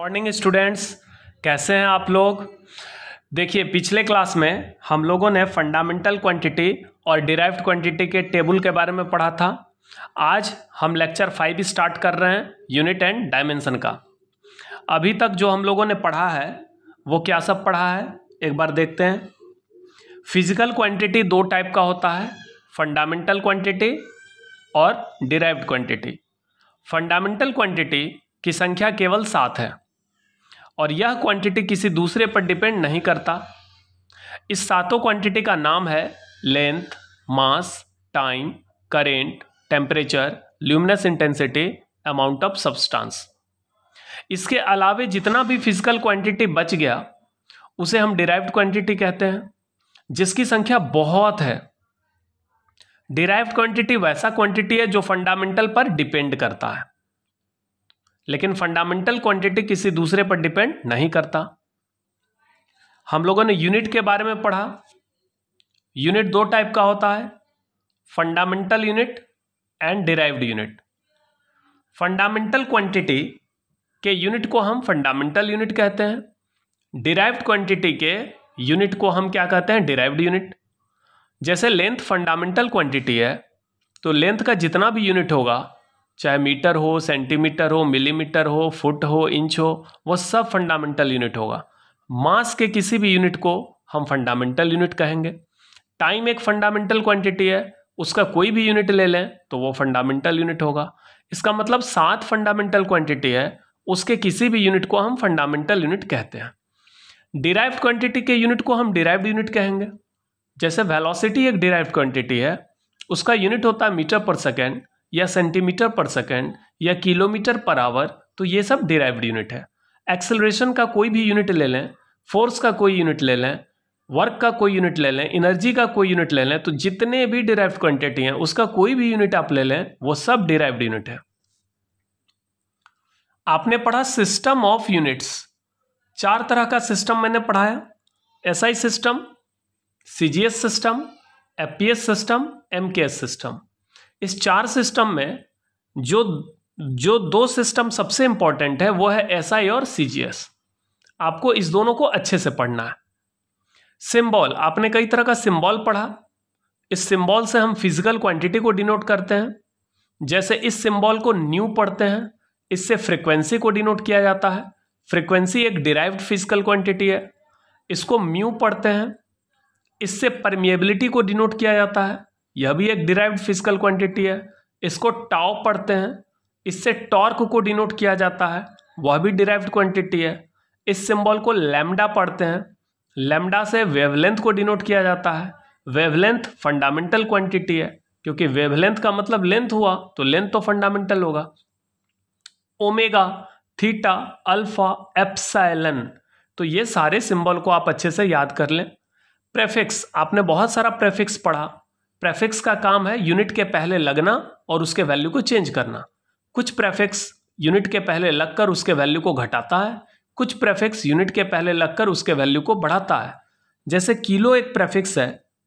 morning students कैसे हैं आप लोग देखिए पिछले क्लास में हम लोगों ने फंडामेंटल क्वांटिटी और डिराइव्ड क्वांटिटी के टेबल के बारे में पढ़ा था आज हम लेक्चर फाइव स्टार्ट कर रहे हैं यूनिट एंड डायमेंशन का अभी तक जो हम लोगों ने पढ़ा है वो क्या सब पढ़ा है एक बार देखते हैं फिजिकल क्वांटिटी दो टाइप का होता है फंडामेंटल क्वांटिटी और डिराइव्ड क्वांटिटी फंडामेंटल क्वांटिटी की संख्या केवल सात है और यह क्वांटिटी किसी दूसरे पर डिपेंड नहीं करता इस सातों क्वांटिटी का नाम है length mass time current temperature luminous intensity amount of substance इसके अलावे जितना भी फिजिकल क्वांटिटी बच गया उसे हम डिराइव्ड क्वांटिटी कहते हैं जिसकी संख्या बहुत है डिराइव्ड क्वांटिटी वैसा क्वांटिटी है जो फंडामेंटल पर डिपेंड करता है लेकिन फंडामेंटल क्वांटिटी किसी दूसरे पर डिपेंड नहीं करता हम लोगों ने यूनिट के बारे में पढ़ा यूनिट दो टाइप का होता है fundamental unit and derived unit fundamental quantity के यूनिट को हम फंडामेंटल यूनिट कहते हैं डिराइव्ड क्वांटिटी के यूनिट को हम क्या कहते हैं डिराइव्ड यूनिट जैसे लेंथ फंडामेंटल क्वांटिटी है तो लेंथ का जितना भी यूनिट होगा चाहे मीटर हो सेंटीमीटर हो मिलीमीटर हो फुट हो इंच हो वो सब फंडामेंटल यूनिट होगा मास के किसी भी यूनिट को हम फंडामेंटल यूनिट कहेंगे टाइम एक फंडामेंटल क्वांटिटी है उसका कोई भी यूनिट ले लें तो वो फंडामेंटल यूनिट होगा इसका मतलब सात फंडामेंटल क्वांटिटी है उसके किसी भी यूनिट को हम फंडामेंटल यूनिट कहते हैं डिराइव क्वांटिटी के यूनिट को हम डिराइव्ड यूनिट कहेंगे जैसे वेलोसिटी एक डिराइव क्वांटिटी है उसका यूनिट होता है मीटर पर सेकेंड या सेंटीमीटर पर सेकेंड या किलोमीटर पर आवर तो ये सब डिराइव्ड यूनिट है एक्सेलरेशन का कोई भी यूनिट ले लें फोर्स का कोई यूनिट ले लें वर्क का कोई यूनिट ले लें एनर्जी का कोई यूनिट ले लें तो जितने भी डिराइव क्वांटिटी हैं उसका कोई भी यूनिट आप ले लें वो सब डिराइव्ड यूनिट है आपने पढ़ा सिस्टम ऑफ यूनिट्स चार तरह का सिस्टम मैंने पढ़ाया SI system CGS system APS system MKS system इस चार सिस्टम में जो जो दो सिस्टम सबसे इंपॉर्टेंट है वो है एस SI और सी आपको इस दोनों को अच्छे से पढ़ना है सिम्बॉल आपने कई तरह का सिम्बॉल पढ़ा इस सिम्बॉल से हम फिजिकल क्वांटिटी को डिनोट करते हैं जैसे इस सिम्बॉल को न्यू पढ़ते हैं इससे फ्रिक्वेंसी को डिनोट किया जाता है फ्रीक्वेंसी एक डिराइव्ड फिजिकल क्वांटिटी है इसको म्यू पढ़ते हैं इससे परमिएबिलिटी को डिनोट किया जाता है यह भी एक डिराइव्ड फिजिकल क्वांटिटी है इसको टाव पढ़ते हैं इससे टॉर्क को डिनोट किया जाता है वह भी डिराइव्ड क्वांटिटी है इस सिंबल को लैमडा पढ़ते हैं लैमडा से वेवलेंथ को डिनोट किया जाता है वेवलेंथ फंडामेंटल क्वांटिटी है क्योंकि वेवलेंथ का मतलब लेंथ हुआ तो लेंथ तो फंडामेंटल होगा ओमेगा थीटा अल्फा एप्साइलन तो ये सारे सिंबल को आप अच्छे से याद कर लें प्रेफिक्स आपने बहुत सारा प्रेफिक्स पढ़ा प्रेफिक्स का काम है यूनिट के पहले लगना और उसके वैल्यू को चेंज करना कुछ प्रेफिक्स यूनिट के पहले लगकर उसके वैल्यू को घटाता है कुछ प्रेफिक्स यूनिट के पहले लगकर उसके वैल्यू को बढ़ाता है जैसे किलो एक प्रेफिक्स है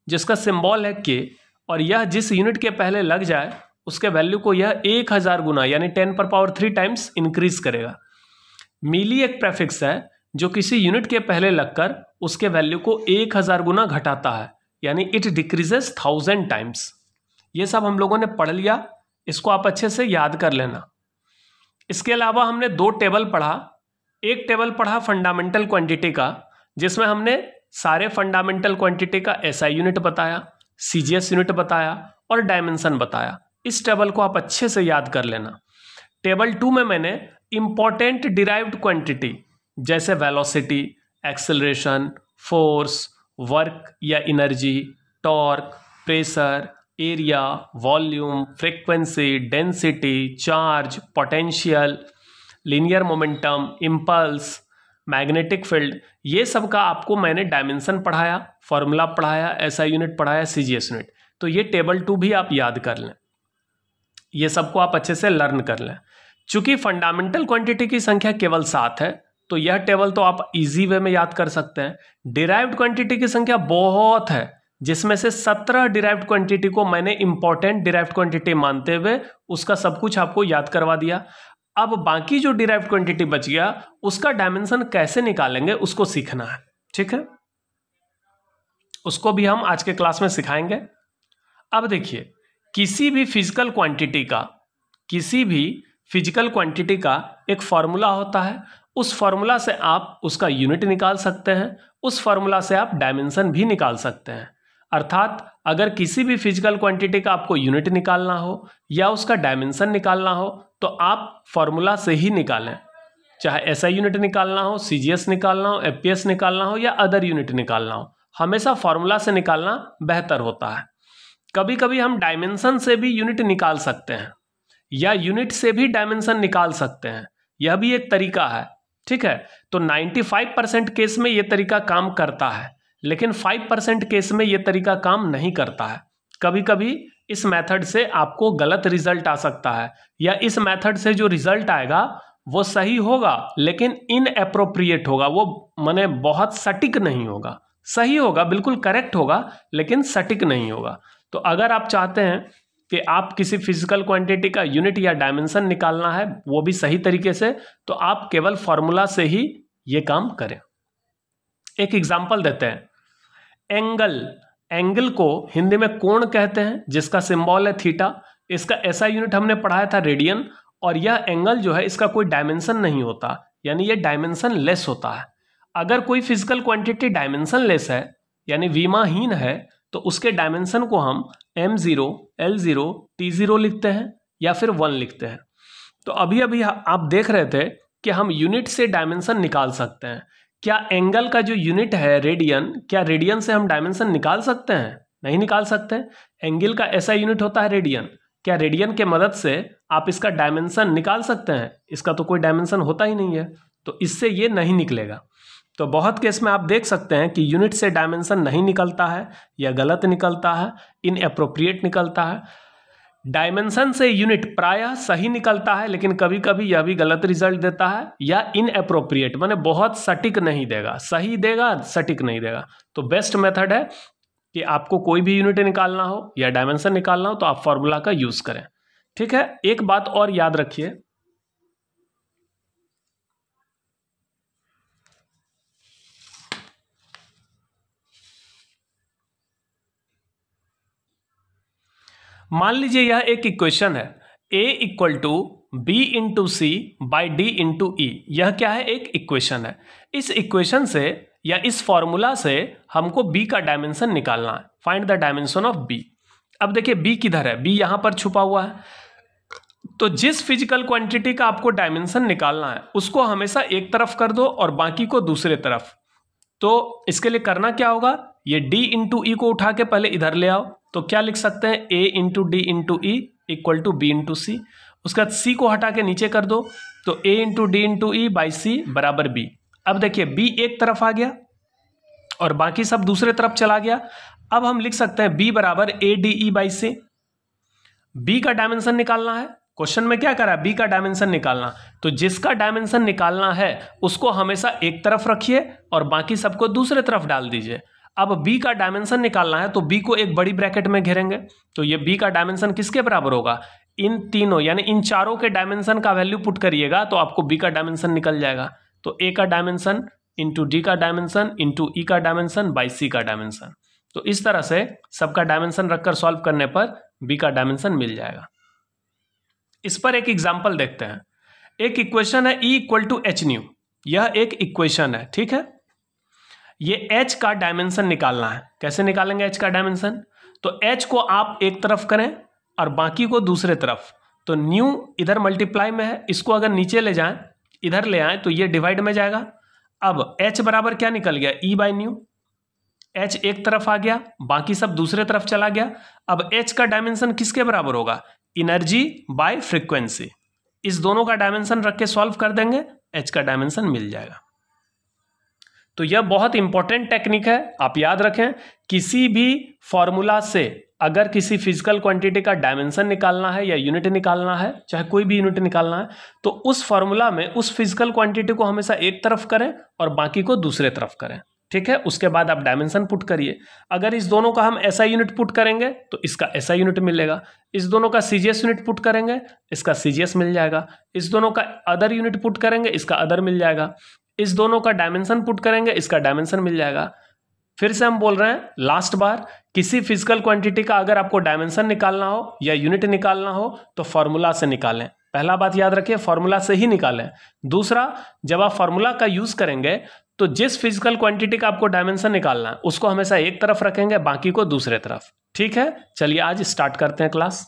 जिसका सिंबल है के और यह जिस यूनिट के पहले लग जाए उसके वैल्यू को यह एक हज़ार गुना यानी टेन पर पावर थ्री टाइम्स इंक्रीज करेगा मिली एक प्रेफिक्स है जो किसी यूनिट के पहले लगकर उसके वैल्यू को एक हज़ार गुना घटाता है यानी इट डिक्रीजेस थाउजेंड टाइम्स ये सब हम लोगों ने पढ़ लिया इसको आप अच्छे से याद कर लेना इसके अलावा हमने दो टेबल पढ़ा एक टेबल पढ़ा फंडामेंटल क्वांटिटी का जिसमें हमने सारे फंडामेंटल क्वांटिटी का एस यूनिट बताया सी यूनिट बताया और डायमेंशन बताया इस टेबल को आप अच्छे से याद कर लेना टेबल टू में मैंने इम्पॉर्टेंट डिराइव्ड क्वांटिटी जैसे वेलोसिटी एक्सेलरेशन फोर्स वर्क या energy torque pressure area volume frequency density charge potential linear momentum impulse magnetic field ये सब का आपको मैंने डायमेंशन पढ़ाया फॉर्मूला पढ़ाया ऐसा यूनिट पढ़ाया सी जी एस यूनिट तो ये टेबल टू भी आप याद कर लें ये सबको आप अच्छे से लर्न कर लें चूंकि फंडामेंटल क्वांटिटी की संख्या केवल सात है तो यह टेबल तो आप इजी वे में याद कर सकते हैं डिराइव्ड क्वांटिटी की संख्या बहुत है जिसमें से सत्रह डिराइव्ड क्वांटिटी को मैंने इंपॉर्टेंट डिराइव्ड क्वांटिटी मानते हुए उसका सब कुछ आपको याद करवा दिया अब बाकी जो डिराइव्ड क्वांटिटी बच गया उसका डायमेंशन कैसे निकालेंगे उसको सीखना है ठीक है उसको भी हम आज के क्लास में सिखाएंगे अब देखिए किसी भी फिजिकल क्वांटिटी का किसी भी फिजिकल क्वांटिटी का एक फॉर्मूला होता है उस फार्मूला से आप उसका यूनिट निकाल सकते हैं उस फार्मूला से आप डायमेंशन भी निकाल सकते हैं अर्थात अगर किसी भी फिजिकल क्वांटिटी का आपको यूनिट निकालना हो या उसका डायमेंशन निकालना हो तो आप फार्मूला से ही निकालें चाहे ऐसा यूनिट निकालना हो सी निकालना हो एफ निकालना हो या अदर यूनिट निकालना हो हमेशा फार्मूला से निकालना बेहतर होता है कभी कभी हम डायमेंशन से भी यूनिट निकाल सकते हैं या यूनिट से भी डायमेंशन निकाल सकते हैं यह भी एक तरीका है ठीक है तो 95 परसेंट केस में ये तरीका काम करता है लेकिन 5 परसेंट केस में ये तरीका काम नहीं करता है कभी कभी इस मेथड से आपको गलत रिजल्ट आ सकता है या इस मेथड से जो रिजल्ट आएगा वो सही होगा लेकिन इन अप्रोप्रिएट होगा वो मैंने बहुत सटीक नहीं होगा सही होगा बिल्कुल करेक्ट होगा लेकिन सटीक नहीं होगा तो अगर आप चाहते हैं कि आप किसी फिजिकल क्वांटिटी का यूनिट या डायमेंशन निकालना है वो भी सही तरीके से तो आप केवल फॉर्मूला से ही ये काम करें एक एग्जाम्पल देते हैं एंगल एंगल को हिंदी में कोण कहते हैं जिसका सिंबल है थीटा इसका ऐसा यूनिट हमने पढ़ाया था रेडियन और यह एंगल जो है इसका कोई डायमेंशन नहीं होता यानी यह डायमेंशन लेस होता है अगर कोई फिजिकल क्वांटिटी डायमेंशन लेस है यानी विमाहीन है तो उसके डायमेंशन को हम M zero L zero T zero लिखते हैं या फिर वन लिखते हैं तो अभी अभी आप देख रहे थे कि हम यूनिट से डायमेंशन निकाल सकते हैं क्या एंगल का जो यूनिट है रेडियन क्या रेडियन से हम डायमेंशन निकाल सकते हैं नहीं निकाल सकते एंगल का ऐसा यूनिट होता है रेडियन क्या रेडियन के मदद से आप इसका डायमेंशन निकाल सकते हैं इसका तो कोई डायमेंशन होता ही नहीं है तो इससे ये नहीं निकलेगा तो बहुत केस में आप देख सकते हैं कि यूनिट से डायमेंशन नहीं निकलता है या गलत निकलता है इन अप्रोप्रिएट निकलता है डायमेंशन से यूनिट प्रायः सही निकलता है लेकिन कभी कभी यह भी गलत रिजल्ट देता है या इन अप्रोप्रिएट मैंने बहुत सटीक नहीं देगा सही देगा सटीक नहीं देगा तो बेस्ट मेथड है कि आपको कोई भी यूनिट निकालना हो या डायमेंशन निकालना हो तो आप फॉर्मूला का यूज़ करें ठीक है एक बात और याद रखिए मान लीजिए यह एक इक्वेशन है A equal to B into C by D into E यह क्या है एक इक्वेशन है इस इक्वेशन से या इस फॉर्मूला से हमको बी का डायमेंशन निकालना है find the dimension of B अब देखिए बी किधर है बी यहाँ पर छुपा हुआ है तो जिस फिजिकल क्वांटिटी का आपको डायमेंशन निकालना है उसको हमेशा एक तरफ कर दो और बाकी को दूसरे तरफ तो इसके लिए करना क्या होगा ये d इंटू ई e को उठा के पहले इधर ले आओ तो क्या लिख सकते हैं A into D into E equal to B into C उसके बाद सी को हटा के नीचे कर दो तो A into D into E by C बराबर बी अब देखिए बी एक तरफ आ गया और बाकी सब दूसरे तरफ चला गया अब हम लिख सकते हैं बी बराबर A D E by C B का डायमेंशन निकालना है क्वेश्चन में क्या करा बी का डायमेंशन निकालना तो जिसका डायमेंशन निकालना है उसको हमेशा एक तरफ रखिए और बाकी सबको दूसरे तरफ डाल दीजिए अब बी का डायमेंशन निकालना है तो बी को एक बड़ी ब्रैकेट में घेरेंगे तो ये बी का डायमेंशन किसके बराबर होगा इन तीनों यानी इन चारों के डायमेंशन का वैल्यू पुट करिएगा तो आपको बी का डायमेंशन निकल जाएगा तो ए का डायमेंशन इंटू डी का डायमेंशन इंटू ई का डायमेंशन बाई सी का डायमेंशन तो इस तरह से सबका डायमेंशन रखकर सॉल्व करने पर बी का डायमेंशन मिल जाएगा इस पर एक एग्जाम्पल देखते हैं एक इक्वेशन है E equal to H nu यह एक इक्वेशन है ठीक है ये एच का डायमेंशन निकालना है कैसे निकालेंगे एच का डायमेंशन तो एच को आप एक तरफ करें और बाकी को दूसरे तरफ तो न्यू इधर मल्टीप्लाई में है इसको अगर नीचे ले जाएं इधर ले आए तो ये डिवाइड में जाएगा अब एच बराबर क्या निकल गया ई बाई न्यू एच एक तरफ आ गया बाकी सब दूसरे तरफ चला गया अब एच का डायमेंशन किसके बराबर होगा इनर्जी बाय फ्रिक्वेंसी इस दोनों का डायमेंशन रख के सॉल्व कर देंगे एच का डायमेंशन मिल जाएगा तो यह बहुत इंपॉर्टेंट टेक्निक है आप याद रखें किसी भी फॉर्मूला से अगर किसी फिजिकल क्वांटिटी का डायमेंशन निकालना है या यूनिट निकालना है चाहे कोई भी यूनिट निकालना है तो उस फॉर्मूला में उस फिजिकल क्वांटिटी को हमेशा एक तरफ करें और बाकी को दूसरे तरफ करें ठीक है उसके बाद आप डायमेंशन पुट करिए अगर इस दोनों का हम ऐसा यूनिट पुट करेंगे तो इसका ऐसा यूनिट मिलेगा इस दोनों का सीजीएस यूनिट पुट करेंगे इसका सी मिल जाएगा इस दोनों का अदर यूनिट पुट करेंगे इसका अदर मिल जाएगा इस दोनों का डायमेंशन पुट करेंगे इसका डायमेंशन मिल जाएगा फिर से हम बोल रहे हैं लास्ट बार किसी फिजिकल क्वांटिटी का अगर आपको डायमेंशन निकालना हो या यूनिट निकालना हो तो फॉर्मूला से निकालें पहला बात याद रखिए फॉर्मूला से ही निकालें दूसरा जब आप फॉर्मूला का यूज़ करेंगे तो जिस फिजिकल क्वांटिटी का आपको डायमेंशन निकालना है उसको हमेशा एक तरफ रखेंगे बाकी को दूसरे तरफ ठीक है चलिए आज स्टार्ट करते हैं class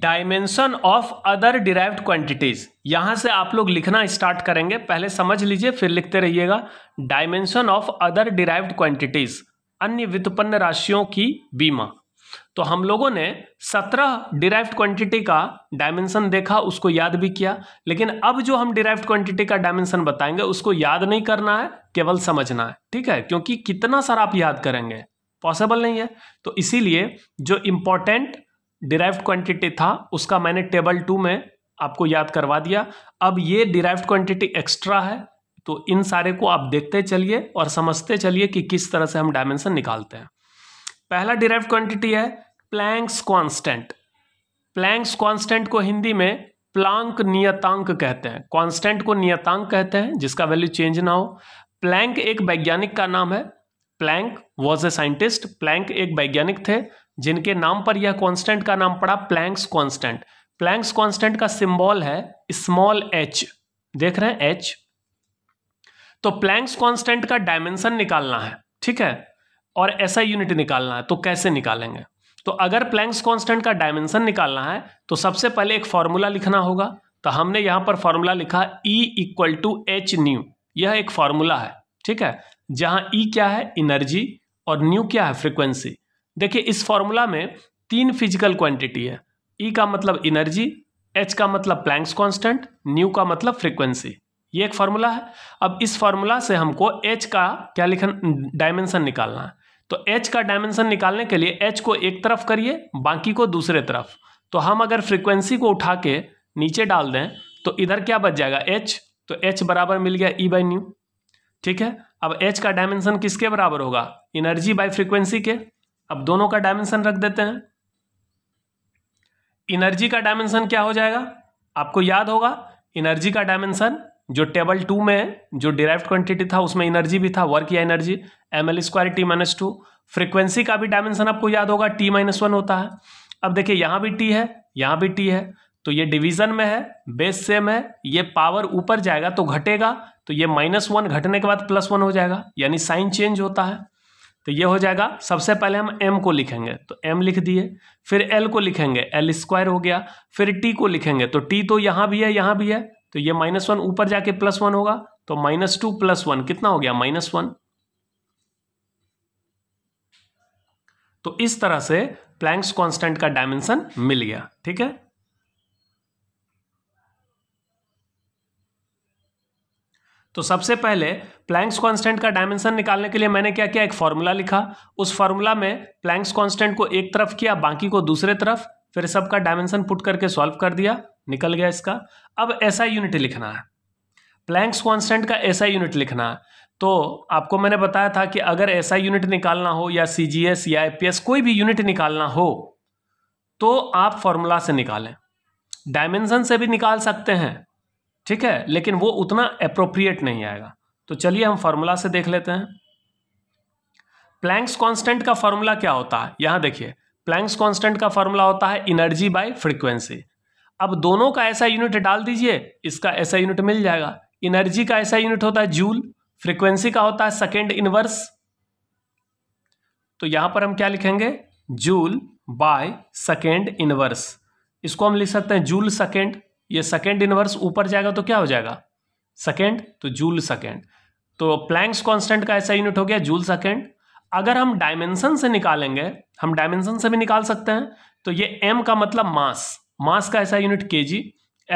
dimension of other derived quantities यहां से आप लोग लिखना स्टार्ट करेंगे पहले समझ लीजिए फिर लिखते रहिएगा dimension of other derived quantities अन्य वित्पन्न राशियों की बीमा तो हम लोगों ने सत्रह डिराइव क्वांटिटी का डायमेंशन देखा उसको याद भी किया लेकिन अब जो हम डिराइव क्वांटिटी का डायमेंशन बताएंगे उसको याद नहीं करना है केवल समझना है ठीक है क्योंकि कितना सारा आप याद करेंगे पॉसिबल नहीं है तो इसीलिए जो इंपॉर्टेंट डिराइव्ड क्वांटिटी था उसका मैंने टेबल टू में आपको याद करवा दिया अब ये डिराइव्ड क्वांटिटी एक्स्ट्रा है तो इन सारे को आप देखते चलिए और समझते चलिए कि किस तरह से हम डायमेंशन निकालते हैं पहला डिराइव क्वांटिटी है प्लैंक्स कांस्टेंट प्लैंक्स कांस्टेंट को हिंदी में प्लांक नियतांक कहते हैं कांस्टेंट को नियतांक कहते हैं जिसका वैल्यू चेंज ना हो प्लैंक एक वैज्ञानिक का नाम है Planck was a scientist Planck एक वैज्ञानिक थे जिनके नाम पर यह कांस्टेंट का नाम पड़ा प्लैंक्स कांस्टेंट प्लैंक्स कांस्टेंट का सिंबल है स्मॉल एच देख रहे हैं एच तो प्लैंक्स कांस्टेंट का डायमेंशन निकालना है ठीक है और ऐसा यूनिट निकालना है तो कैसे निकालेंगे तो अगर प्लैंक्स कांस्टेंट का डायमेंशन निकालना है तो सबसे पहले एक फॉर्मूला लिखना होगा तो हमने यहां पर फॉर्मूला लिखा E equal to H nu यह एक फॉर्मूला है ठीक है जहां E क्या है इनर्जी और न्यू क्या है फ्रीक्वेंसी देखिए इस फॉर्मूला में तीन फिजिकल क्वांटिटी है ई e का मतलब एनर्जी एच का मतलब प्लैंक्स कांस्टेंट, न्यू का मतलब फ्रीक्वेंसी ये एक फार्मूला है अब इस फार्मूला से हमको एच का क्या लिखन डायमेंशन निकालना है तो एच का डायमेंशन निकालने के लिए एच को एक तरफ करिए बाकी को दूसरे तरफ तो हम अगर फ्रिक्वेंसी को उठा के नीचे डाल दें तो इधर क्या बच जाएगा एच तो एच बराबर मिल गया ई बाई न्यू ठीक है अब एच का डायमेंशन किसके बराबर होगा इनर्जी बाई फ्रीक्वेंसी के अब दोनों का डायमेंशन रख देते हैं इनर्जी का डायमेंशन क्या हो जाएगा आपको याद होगा इनर्जी का डायमेंशन जो टेबल टू में जो डिराइव क्वांटिटी था उसमें इनर्जी भी था वर्क या energy M L square T minus two frequency का भी डायमेंशन आपको याद होगा टी माइनस वन होता है अब देखिए यहाँ भी टी है यहाँ भी टी है तो ये डिवीजन में है बेस सेम है ये पावर ऊपर जाएगा तो घटेगा तो ये माइनस वन घटने के बाद प्लस वन हो जाएगा यानी साइन चेंज होता है तो ये हो जाएगा सबसे पहले हम m को लिखेंगे तो m लिख दिए फिर l को लिखेंगे l स्क्वायर हो गया फिर t को लिखेंगे तो t तो यहां भी है यहां भी है तो ये माइनस वन ऊपर जाके प्लस वन होगा तो माइनस टू प्लस वन कितना हो गया माइनस वन तो इस तरह से प्लैंक्स कांस्टेंट का डायमेंशन मिल गया ठीक है तो सबसे पहले प्लैंक्स कांस्टेंट का डायमेंशन निकालने के लिए मैंने क्या किया एक फार्मूला लिखा उस फार्मूला में प्लैंक्स कांस्टेंट को एक तरफ किया बाकी को दूसरे तरफ फिर सबका डायमेंशन पुट करके सॉल्व कर दिया निकल गया इसका अब ऐसा यूनिट लिखना है प्लैंक्स कांस्टेंट का ऐसा यूनिट लिखना है तो आपको मैंने बताया था कि अगर ऐसा यूनिट निकालना हो या सी जी एस या आई कोई भी यूनिट निकालना हो तो आप फॉर्मूला से निकालें डायमेंशन से भी निकाल सकते हैं ठीक है लेकिन वो उतना अप्रोप्रिएट नहीं आएगा तो चलिए हम फार्मूला से देख लेते हैं प्लैंक्स कांस्टेंट का फार्मूला क्या होता है यहां देखिए प्लैंक्स कांस्टेंट का फार्मूला होता है एनर्जी बाय फ्रीक्वेंसी अब दोनों का ऐसा यूनिट डाल दीजिए इसका ऐसा यूनिट मिल जाएगा एनर्जी का ऐसा यूनिट होता है जूल फ्रीक्वेंसी का होता है सेकेंड इनवर्स तो यहां पर हम क्या लिखेंगे जूल बाय सेकेंड इनवर्स इसको हम लिख सकते हैं जूल सेकेंड ये सेकेंड इनवर्स ऊपर जाएगा तो क्या हो जाएगा सेकेंड तो जूल सेकेंड तो प्लैंक्स कांस्टेंट का ऐसा यूनिट हो गया जूल सेकेंड अगर हम डायमेंशन से निकालेंगे हम डायमेंशन से भी निकाल सकते हैं तो ये एम का मतलब मास मास का ऐसा यूनिट के जी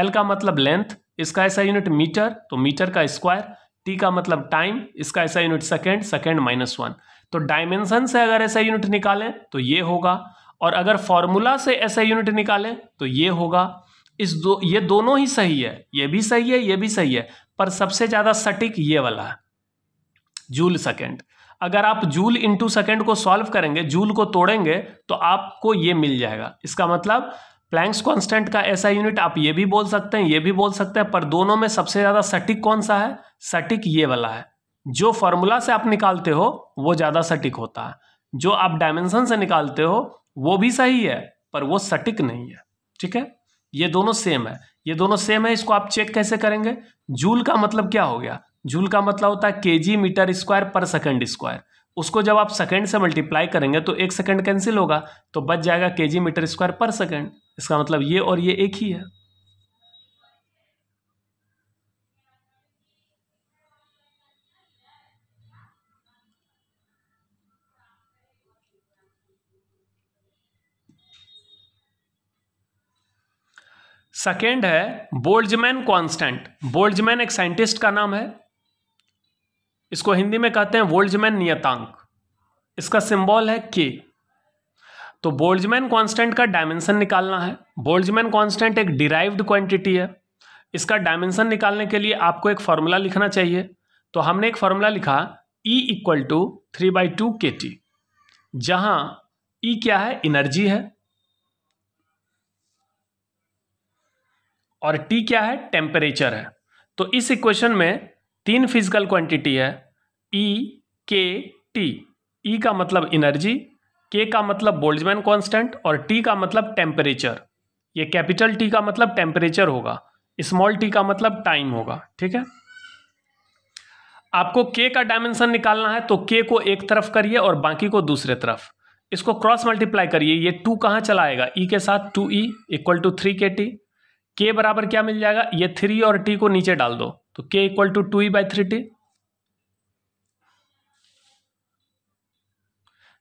एल का मतलब लेंथ इसका ऐसा यूनिट मीटर तो मीटर का स्क्वायर टी का मतलब टाइम इसका ऐसा unit second second minus one तो डायमेंशन से अगर ऐसा यूनिट निकालें तो ये होगा और अगर फॉर्मूला से ऐसा यूनिट निकालें तो ये होगा इस दो ये दोनों ही सही है ये भी सही है ये भी सही है पर सबसे ज़्यादा सटीक ये वाला है जूल सेकेंड अगर आप जूल इंटू सेकेंड को सॉल्व करेंगे जूल को तोड़ेंगे तो आपको ये मिल जाएगा इसका मतलब प्लैंक्स कांस्टेंट का ऐसा यूनिट आप ये भी बोल सकते हैं ये भी बोल सकते हैं पर दोनों में सबसे ज़्यादा सटीक कौन सा है सटीक ये वाला है जो फॉर्मूला से आप निकालते हो वो ज़्यादा सटीक होता है जो आप डायमेंशन से निकालते हो वो भी सही है पर वो सटीक नहीं है ठीक है ये दोनों सेम है ये दोनों सेम है इसको आप चेक कैसे करेंगे जूल का मतलब क्या हो गया जूल का मतलब होता है के जी मीटर स्क्वायर पर सेकेंड स्क्वायर उसको जब आप सेकेंड से मल्टीप्लाई करेंगे तो एक सेकेंड कैंसिल होगा तो बच जाएगा के जी मीटर स्क्वायर पर सेकेंड इसका मतलब ये और ये एक ही है सेकेंड है बोल्जमैन कांस्टेंट बोल्जमैन एक साइंटिस्ट का नाम है इसको हिंदी में कहते हैं वोल्डजमैन नियतांक इसका सिंबल है के तो बोल्जमैन कांस्टेंट का डायमेंशन निकालना है बोल्जमैन कांस्टेंट एक डिराइव्ड क्वांटिटी है इसका डायमेंशन निकालने के लिए आपको एक फॉर्मूला लिखना चाहिए तो हमने एक फॉर्मूला लिखा E equal to three by two K T जहाँ ई e क्या है एनर्जी है और टी क्या है टेम्परेचर है तो इस इक्वेशन में तीन फिजिकल क्वांटिटी है ई के टी ई का मतलब एनर्जी के का मतलब बोल्जमैन कांस्टेंट और टी का मतलब टेम्परेचर ये कैपिटल टी का मतलब टेम्परेचर होगा स्मॉल टी का मतलब टाइम होगा ठीक है आपको के का डायमेंशन निकालना है तो के को एक तरफ करिए और बाकी को दूसरे तरफ इसको क्रॉस मल्टीप्लाई करिए ये टू कहाँ चलाएगा ई e के साथ two E equal to three K T के बराबर क्या मिल जाएगा ये थ्री और टी को नीचे डाल दो तो K equal to two by three T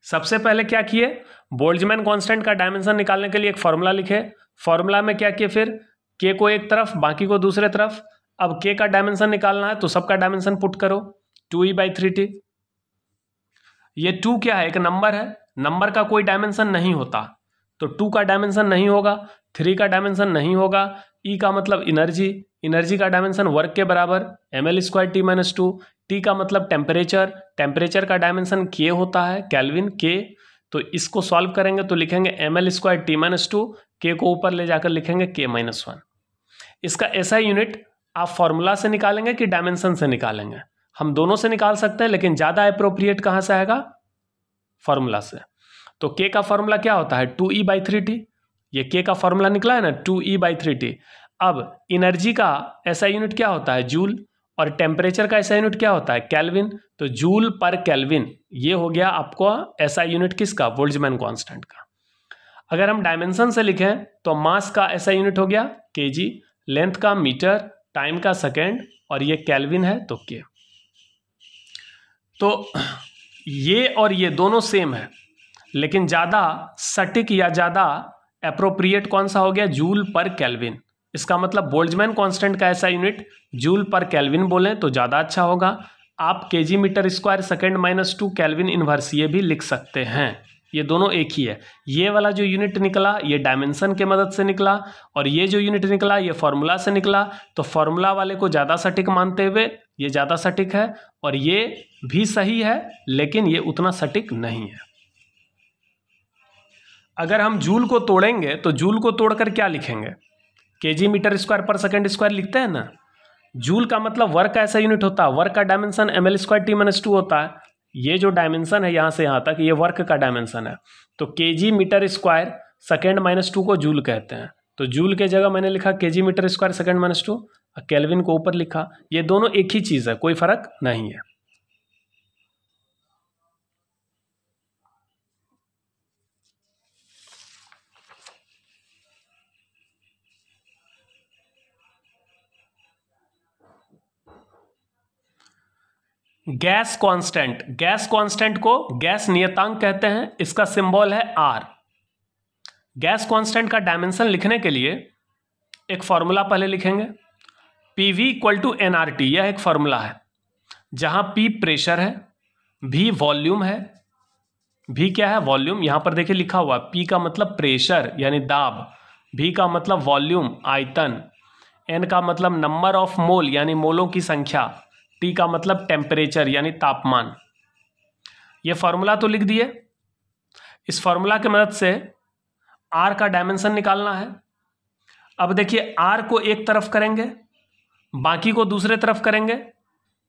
सबसे पहले क्या किए बोल्जमैन कांस्टेंट का डायमेंशन निकालने के लिए एक फॉर्मूला लिखे फॉर्मूला में क्या किए फिर के को एक तरफ बाकी को दूसरे तरफ अब के का डायमेंशन निकालना है तो सबका डायमेंशन पुट करो two E by three T ये टू क्या है एक नंबर है नंबर का कोई डायमेंशन नहीं होता तो टू का डायमेंशन नहीं होगा थ्री का डायमेंशन नहीं होगा ई e का मतलब एनर्जी एनर्जी का डायमेंशन वर्क के बराबर M L square T minus two T का मतलब टेम्परेचर टेम्परेचर का डायमेंशन के होता है कैलविन के तो इसको सॉल्व करेंगे तो लिखेंगे M L square T minus two K को ऊपर ले जाकर लिखेंगे के माइनस वन इसका ऐसा यूनिट आप फॉर्मूला से निकालेंगे कि डायमेंशन से निकालेंगे हम दोनों से निकाल सकते हैं लेकिन ज़्यादा अप्रोप्रिएट कहाँ से आएगा फॉर्मूला से तो के का फॉर्मूला क्या होता है two E by three T ये के का फॉर्मूला निकला है ना two E by three T अब एनर्जी का ऐसा यूनिट क्या होता है जूल और टेम्परेचर का ऐसा यूनिट क्या होता है कैलविन तो जूल पर कैलविन ये हो गया आपको ऐसा यूनिट किसका वोल्जमैन कॉन्स्टेंट का अगर हम डायमेंशन से लिखें तो मास का ऐसा यूनिट हो गया के लेंथ का मीटर टाइम का सेकेंड और ये कैलविन है तो के तो ये और ये दोनों सेम है लेकिन ज़्यादा सटीक या ज़्यादा अप्रोप्रिएट कौन सा हो गया जूल पर कैलविन इसका मतलब बोल्जमैन कांस्टेंट का ऐसा यूनिट जूल पर कैलविन बोलें तो ज़्यादा अच्छा होगा आप K G metre square second minus two kelvin inverse ये भी लिख सकते हैं ये दोनों एक ही है ये वाला जो यूनिट निकला ये डायमेंशन के मदद से निकला और ये जो यूनिट निकला ये फॉर्मूला से निकला तो फॉर्मूला वाले को ज़्यादा सटीक मानते हुए ये ज़्यादा सटीक है और ये भी सही है लेकिन ये उतना सटीक नहीं है अगर हम जूल को तोड़ेंगे तो जूल को तोड़कर क्या लिखेंगे के जी मीटर स्क्वायर पर सेकेंड स्क्वायर लिखते हैं ना जूल का मतलब वर्क का ऐसा यूनिट होता है वर्क का dimension M L square T minus two होता है ये जो डायमेंशन है यहाँ से यहाँ तक ये वर्क का डायमेंशन है तो K G metre square second minus two को जूल कहते हैं तो जूल के जगह मैंने लिखा K G metre square second minus two और कैलविन को ऊपर लिखा ये दोनों एक ही चीज़ है कोई फर्क नहीं है गैस कांस्टेंट गैस कांस्टेंट को गैस नियतांक कहते हैं इसका सिंबल है आर गैस कांस्टेंट का डायमेंशन लिखने के लिए एक फार्मूला पहले लिखेंगे P V equal to N R T यह एक फार्मूला है जहां पी प्रेशर है भी वॉल्यूम है भी क्या है वॉल्यूम यहाँ पर देखिए लिखा हुआ पी का मतलब प्रेशर यानी दाब भी का मतलब वॉल्यूम आयतन एन का मतलब नंबर ऑफ मोल यानी मोलों की संख्या पी का मतलब टेम्परेचर यानी तापमान ये फार्मूला तो लिख दिए इस फार्मूला की मदद से आर का डायमेंशन निकालना है अब देखिए आर को एक तरफ करेंगे बाकी को दूसरे तरफ करेंगे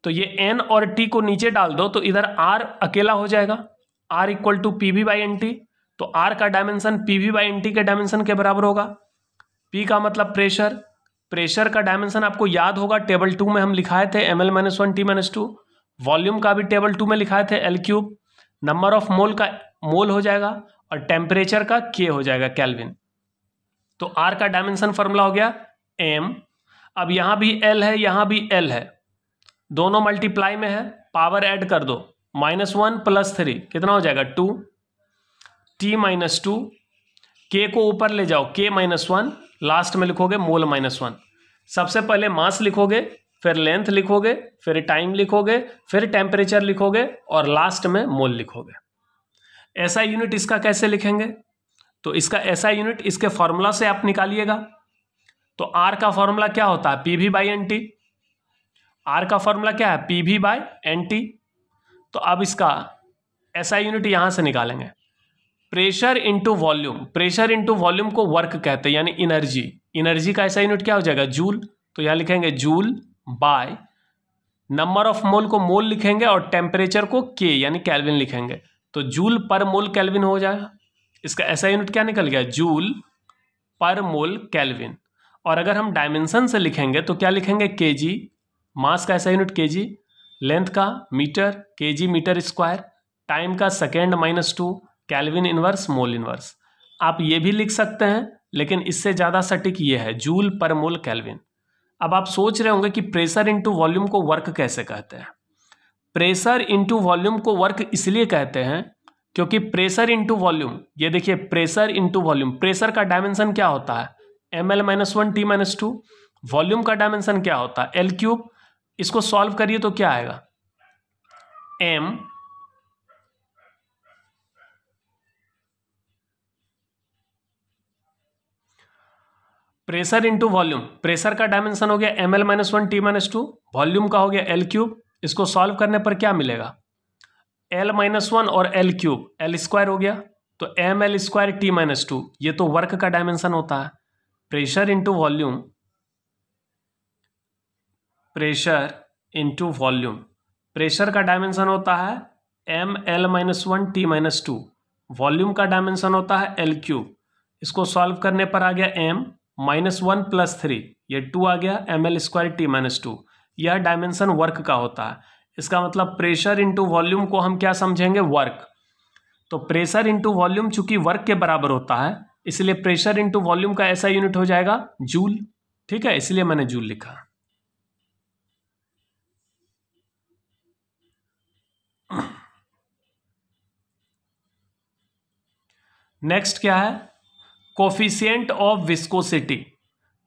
तो ये एन और टी को नीचे डाल दो तो इधर आर अकेला हो जाएगा R equal to P V by N T तो आर का dimension P V by N T के डायमेंशन के बराबर होगा पी का मतलब प्रेशर प्रेशर का डायमेंशन आपको याद होगा टेबल टू में हम लिखाए थे M L minus one T minus two volume का भी टेबल टू में लिखाए थे L cube number of mole का मोल हो जाएगा और टेम्परेचर का के हो जाएगा कैलविन तो आर का डायमेंशन फॉर्मूला हो गया एम अब यहाँ भी एल है यहाँ भी एल है दोनों मल्टीप्लाई में है पावर एड कर दो माइनस वन प्लस थ्री कितना हो जाएगा to T minus two K को ऊपर ले जाओ के माइनस वन लास्ट में लिखोगे मोल माइनस वन सबसे पहले मास लिखोगे फिर लेंथ लिखोगे फिर टाइम लिखोगे फिर टेम्परेचर लिखोगे और लास्ट में मोल लिखोगे ऐसा यूनिट इसका कैसे लिखेंगे तो इसका ऐसा यूनिट इसके फॉर्मूला से आप निकालिएगा तो आर का फॉर्मूला क्या होता है P V by N T R का फॉर्मूला क्या है P V by N T तो अब इसका ऐसा यूनिट यहां से निकालेंगे pressure into volume pressure into volume को वर्क कहते हैं यानी इनर्जी इनर्जी का ऐसा यूनिट क्या हो जाएगा जूल तो यहाँ लिखेंगे joule by number of mole को मोल लिखेंगे और टेम्परेचर को के यानी कैलविन लिखेंगे तो जूल पर मोल कैलविन हो जाएगा इसका ऐसा यूनिट क्या निकल गया जूल पर मोल कैलविन और अगर हम डायमेंशन से लिखेंगे तो क्या लिखेंगे के जी मास का ऐसा यूनिट के जी लेंथ का meter K G metre square time का second minus two kelvin inverse mole inverse आप ये भी लिख सकते हैं लेकिन इससे ज़्यादा सटीक ये है जूल पर मोल कैलविन अब आप सोच रहे होंगे कि प्रेशर इंटू वॉल्यूम को वर्क कैसे कहते हैं प्रेशर इंटू वॉल्यूम को वर्क इसलिए कहते हैं क्योंकि प्रेशर इंटू वॉल्यूम ये देखिए प्रेशर इंटू वॉल्यूम प्रेशर का डायमेंशन क्या होता है M L minus one T minus two volume का डायमेंशन क्या होता है एल क्यूब इसको सॉल्व करिए तो क्या आएगा M pressure into volume pressure का डायमेंशन हो गया M L minus one T minus two volume का हो गया एल क्यूब इसको सॉल्व करने पर क्या मिलेगा एल माइनस वन और एल क्यूब एल स्क्वायर हो गया तो M L square T minus two ये तो वर्क का डायमेंशन होता है pressure into volume pressure into volume pressure का डायमेंशन होता है M L minus one T minus two volume का डायमेंशन होता है एल क्यूब इसको सॉल्व करने पर आ गया M minus one plus three ये टू आ गया M L square T minus two यह डायमेंशन वर्क का होता है इसका मतलब प्रेशर इंटू वॉल्यूम को हम क्या समझेंगे वर्क तो प्रेशर इंटू वॉल्यूम चूंकि वर्क के बराबर होता है इसलिए प्रेशर इंटू वॉल्यूम का ऐसा यूनिट हो जाएगा जूल ठीक है इसलिए मैंने जूल लिखा नेक्स्ट क्या है coefficient of viscosity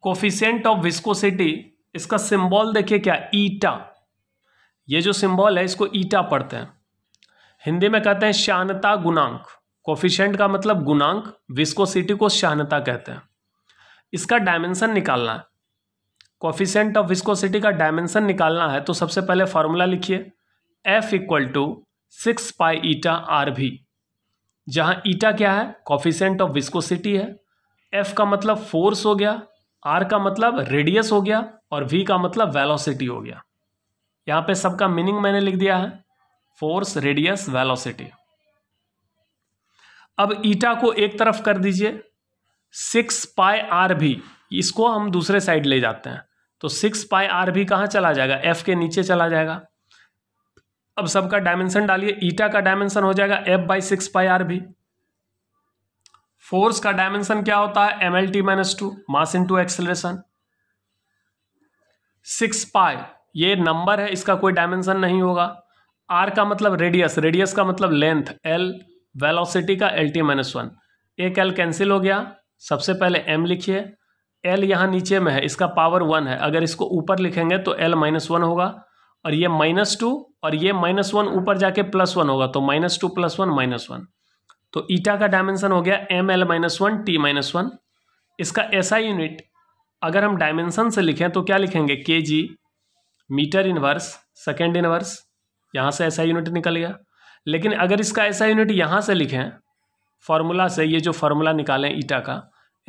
coefficient of viscosity इसका सिंबल देखिए क्या ईटा ये जो सिंबल है इसको ईटा पढ़ते हैं हिंदी में कहते हैं शानता गुणांक कोफिशियंट का मतलब गुणांक विस्कोसिटी को शानता कहते हैं इसका डायमेंशन निकालना है कोफिशेंट ऑफ विस्कोसिटी का डायमेंशन निकालना है तो सबसे पहले फार्मूला लिखिए F equal to six pi eta R V जहां ईटा क्या है कॉफिशेंट ऑफ विस्कोसिटी है एफ का मतलब फोर्स हो गया आर का मतलब रेडियस हो गया और वी का मतलब वेलोसिटी हो गया यहां पे सबका मीनिंग मैंने लिख दिया है फोर्स रेडियस वेलोसिटी अब ईटा को एक तरफ कर दीजिए सिक्स पाई आर भी इसको हम दूसरे साइड ले जाते हैं तो सिक्स पाई आर भी कहाँ चला जाएगा एफ के नीचे चला जाएगा अब सबका डायमेंशन डालिए ईटा का डायमेंशन हो जाएगा F by six pi R V force का डायमेंशन क्या होता है M L T minus two mass into acceleration six pi ये नंबर है इसका कोई डायमेंशन नहीं होगा आर का मतलब रेडियस रेडियस का मतलब लेंथ एल वेलोसिटी का एल टी माइनस वन एक एल कैंसिल हो गया सबसे पहले एम लिखिए एल यहाँ नीचे में है इसका पावर वन है अगर इसको ऊपर लिखेंगे तो एल माइनस वन होगा और ये माइनस टू और ये माइनस वन ऊपर जाके प्लस वन होगा तो minus two plus one minus one तो ईटा का डायमेंशन हो गया M L minus one T minus one इसका ऐसा यूनिट अगर हम डायमेंशन से लिखें तो क्या लिखेंगे K G meter inverse second inverse यहाँ से ऐसा यूनिट निकल गया लेकिन अगर इसका ऐसा यूनिट यहाँ से लिखें फार्मूला से ये जो फार्मूला निकालें ईटा का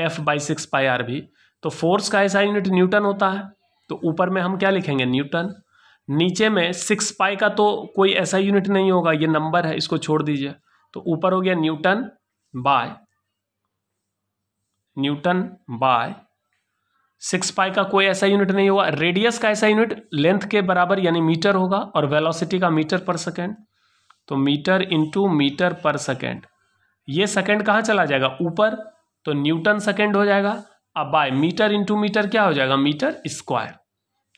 F by six pi R V तो फोर्स का ऐसा यूनिट न्यूटन होता है तो ऊपर में हम क्या लिखेंगे न्यूटन नीचे में सिक्स पाई का तो कोई ऐसा यूनिट नहीं होगा ये नंबर है इसको छोड़ दीजिए तो ऊपर हो गया newton by newton by six pi का कोई ऐसा यूनिट नहीं होगा रेडियस का ऐसा यूनिट लेंथ के बराबर यानी मीटर होगा और वेलोसिटी का मीटर पर सेकेंड तो मीटर इंटू मीटर पर सेकेंड ये सेकेंड कहाँ चला जाएगा ऊपर तो न्यूटन सेकेंड हो जाएगा अब बाय मीटर इंटू मीटर क्या हो जाएगा मीटर स्क्वायर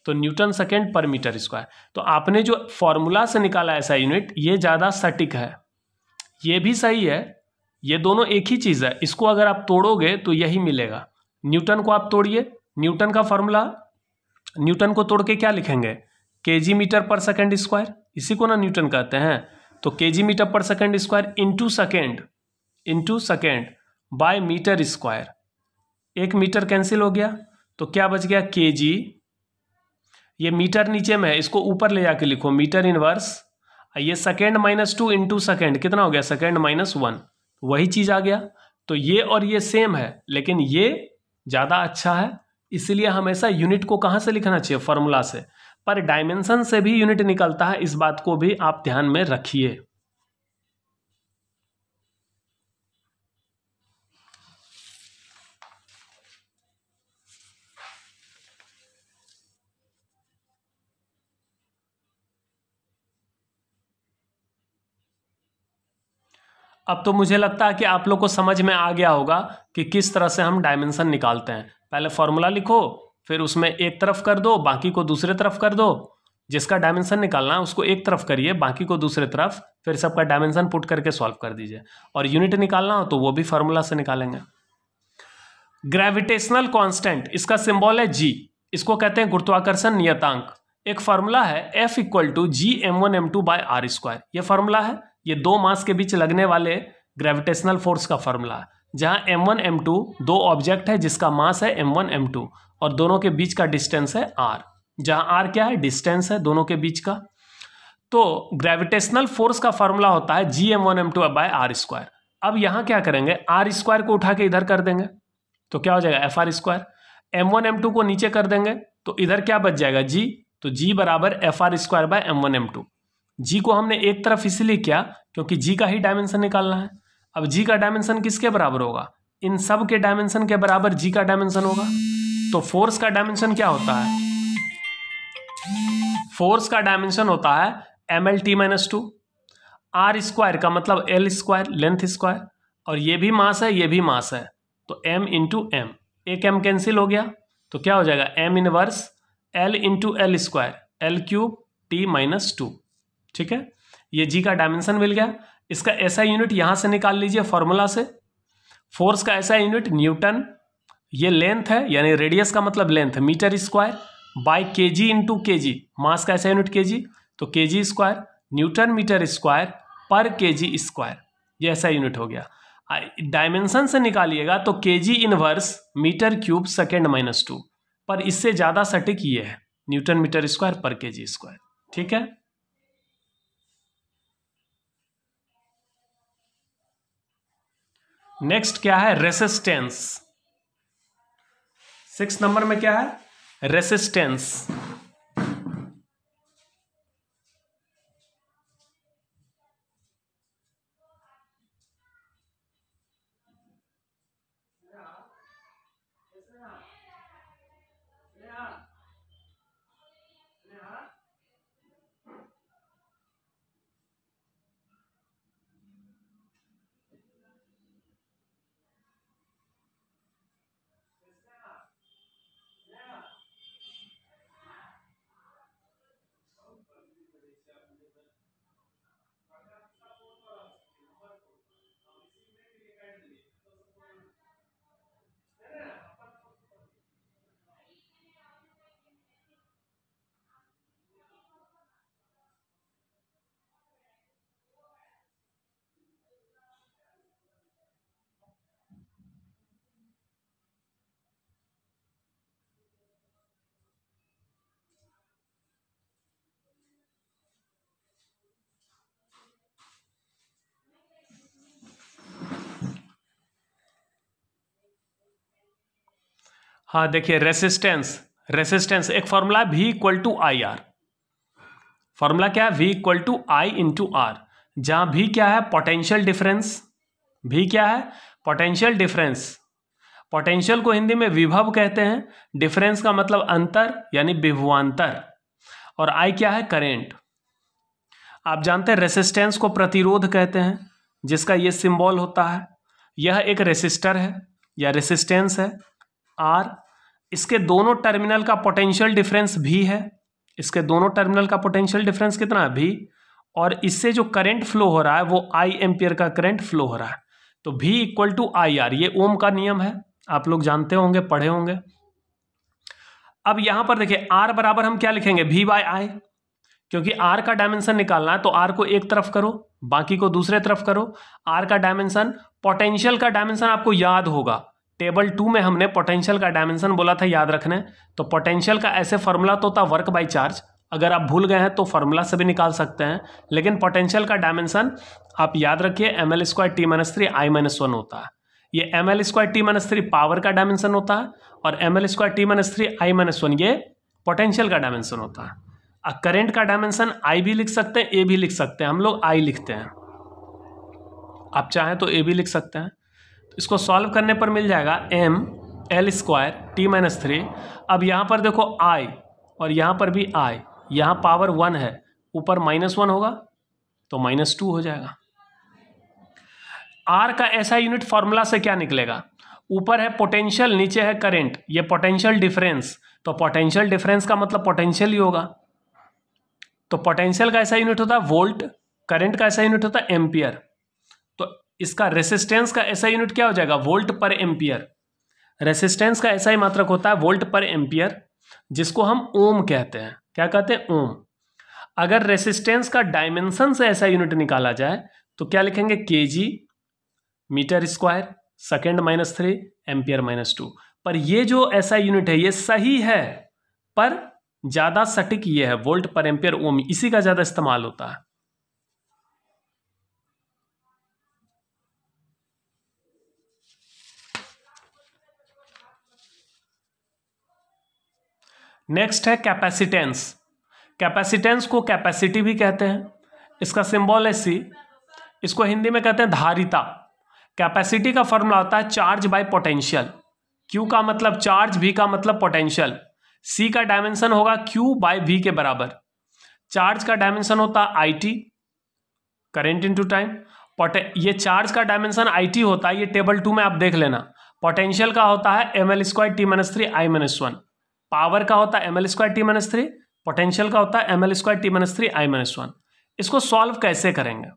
तो न्यूटन सेकेंड पर मीटर स्क्वायर तो आपने जो फॉर्मूला से निकाला ऐसा यूनिट ये ज़्यादा सटीक है ये भी सही है ये दोनों एक ही चीज़ है इसको अगर आप तोड़ोगे तो यही मिलेगा न्यूटन को आप तोड़िए न्यूटन का फॉर्मूला न्यूटन को तोड़ के क्या लिखेंगे के जी मीटर पर सेकेंड स्क्वायर इसी को ना न्यूटन कहते हैं तो के जी मीटर पर second square into second into second by meter square एक मीटर कैंसिल हो गया तो क्या बच गया के जी ये मीटर नीचे में है इसको ऊपर ले जाके लिखो मीटर इनवर्स ये second minus two into second कितना हो गया सेकेंड माइनस वन तो वही चीज़ आ गया तो ये और ये सेम है लेकिन ये ज़्यादा अच्छा है इसलिए हमेशा यूनिट को कहाँ से लिखना चाहिए फॉर्मूला से पर डायमेंशन से भी यूनिट निकलता है इस बात को भी आप ध्यान में रखिए अब तो मुझे लगता है कि आप लोग को समझ में आ गया होगा कि किस तरह से हम डायमेंशन निकालते हैं पहले फॉर्मूला लिखो फिर उसमें एक तरफ कर दो बाकी को दूसरे तरफ कर दो जिसका डायमेंशन निकालना है उसको एक तरफ करिए बाकी को दूसरे तरफ फिर सबका डायमेंशन पुट करके सॉल्व कर दीजिए और यूनिट निकालना हो तो वो भी फार्मूला से निकालेंगे ग्रेविटेशनल कांस्टेंट इसका सिंबल है जी इसको कहते हैं गुरुत्वाकर्षण नियतांक एक फार्मूला है F equal to G M one M two by R square यह फार्मूला है ये दो मास के बीच लगने वाले ग्रेविटेशनल फोर्स का फॉर्मूला जहां m1 m2 दो ऑब्जेक्ट है जिसका मास है m1 m2 और दोनों के बीच का डिस्टेंस है r जहां r क्या है डिस्टेंस है दोनों के बीच का तो ग्रेविटेशनल फोर्स का फॉर्मूला होता है G M one M two by R square अब यहाँ क्या करेंगे आर स्क्वायर को उठा के इधर कर देंगे तो क्या हो जाएगा F R square M one M two को नीचे कर देंगे तो इधर क्या बच जाएगा जी तो जी बराबर F R square by M one M two G को हमने एक तरफ इसलिए किया क्योंकि जी का ही डायमेंशन निकालना है अब जी का डायमेंशन किसके बराबर होगा इन सब के डायमेंशन के बराबर जी का डायमेंशन होगा तो फोर्स का डायमेंशन क्या होता है फोर्स का डायमेंशन होता है M L T minus two R square का मतलब एल स्क्वायर लेंथ स्क्वायर और ये भी मास है ये भी मास है तो एम इंटू एम एक एम कैंसिल हो गया तो क्या हो जाएगा M inverse L into L square L cube T minus two ठीक है ये जी का डायमेंशन मिल गया इसका ऐसा यूनिट यहां से निकाल लीजिए फॉर्मूला से फोर्स का ऐसा यूनिट न्यूटन ये लेंथ है यानी रेडियस का मतलब लेंथ मीटर स्क्वायर बाय के जी इंटू के जी मास का ऐसा यूनिट के जी तो K G square newton metre square पर के जी स्क्वायर ये ऐसा यूनिट हो गया डायमेंशन से निकालिएगा तो K G inverse meter cube second minus two पर इससे ज़्यादा सटीक ये है न्यूटन मीटर स्क्वायर पर के जी स्क्वायर ठीक है नेक्स्ट क्या है रेसिस्टेंस सिक्स नंबर में क्या है रेसिस्टेंस हाँ देखिए रेसिस्टेंस रेसिस्टेंस एक formula V equal to I R formula क्या है V equal to I into R जहाँ भी क्या है पोटेंशियल डिफरेंस भी क्या है पोटेंशियल डिफरेंस पोटेंशियल को हिंदी में विभव कहते हैं डिफरेंस का मतलब अंतर यानी विभवांतर और आई क्या है करेंट आप जानते हैं रेसिस्टेंस को प्रतिरोध कहते हैं जिसका ये सिंबल होता है यह एक रेसिस्टर है या रेसिस्टेंस है आर इसके दोनों टर्मिनल का पोटेंशियल डिफरेंस भी है इसके दोनों टर्मिनल का पोटेंशियल डिफरेंस कितना है भी और इससे जो करंट फ्लो हो रहा है वो आई एम्पियर का करंट फ्लो हो रहा है तो भी इक्वल टू आई आर ये ओम का नियम है आप लोग जानते होंगे पढ़े होंगे अब यहां पर देखिए आर बराबर हम क्या लिखेंगे भी बाय आई क्योंकि आर का डायमेंशन निकालना है तो आर को एक तरफ करो बाकी को दूसरे तरफ करो आर का डायमेंशन पोटेंशियल का डायमेंशन आपको याद होगा टेबल टू में हमने पोटेंशियल का डायमेंशन बोला था याद रखने तो पोटेंशियल का ऐसे फार्मूला तो था वर्क बाई चार्ज अगर आप भूल गए हैं तो फार्मूला से भी निकाल सकते हैं लेकिन पोटेंशियल का डायमेंशन आप याद रखिए M L square T minus three I minus one होता है ये M L square T minus three power का डायमेंशन होता है और M L square T minus three I minus one ये पोटेंशियल का डायमेंशन होता है और करेंट का डायमेंशन आई भी लिख सकते हैं ए भी लिख सकते हैं हम लोग आई लिखते हैं आप चाहें तो ए भी लिख सकते हैं तो इसको सॉल्व करने पर मिल जाएगा M L square T minus three अब यहाँ पर देखो आई और यहाँ पर भी आई यहाँ पावर वन है ऊपर माइनस वन होगा तो माइनस टू हो जाएगा आर का ऐसा यूनिट फॉर्मूला से क्या निकलेगा ऊपर है पोटेंशियल नीचे है करेंट ये पोटेंशियल डिफरेंस तो पोटेंशियल डिफरेंस का मतलब पोटेंशियल ही होगा तो पोटेंशियल का ऐसा यूनिट होता है वोल्ट करंट का ऐसा यूनिट होता है एम्पियर इसका रेसिस्टेंस का ऐसा यूनिट क्या हो जाएगा वोल्ट पर एम्पियर रेसिस्टेंस का ऐसा ही मात्रक होता है वोल्ट पर एम्पियर जिसको हम ओम कहते हैं क्या कहते हैं ओम अगर रेसिस्टेंस का डायमेंशन से ऐसा यूनिट निकाला जाए तो क्या लिखेंगे K G metre square second minus three ampere minus two पर ये जो ऐसा यूनिट है ये सही है पर ज़्यादा सटीक ये है वोल्ट पर एम्पियर ओम इसी का ज़्यादा इस्तेमाल होता है नेक्स्ट है कैपेसिटेंस कैपेसिटेंस को कैपेसिटी भी कहते हैं इसका सिंबल है सी इसको हिंदी में कहते हैं धारिता कैपेसिटी का फॉर्मूला होता है चार्ज बाय पोटेंशियल क्यू का मतलब चार्ज भी का मतलब पोटेंशियल सी का डायमेंशन होगा क्यू बाय भी के बराबर चार्ज का डायमेंशन होता है I T current to time पोटे ये चार्ज का डायमेंशन आई टी होता है ये टेबल टू में आप देख लेना पोटेंशियल का होता है M L square T minus three I minus one power का होता है M L square T minus three potential का होता है M L square T minus three I minus one इसको सॉल्व कैसे करेंगे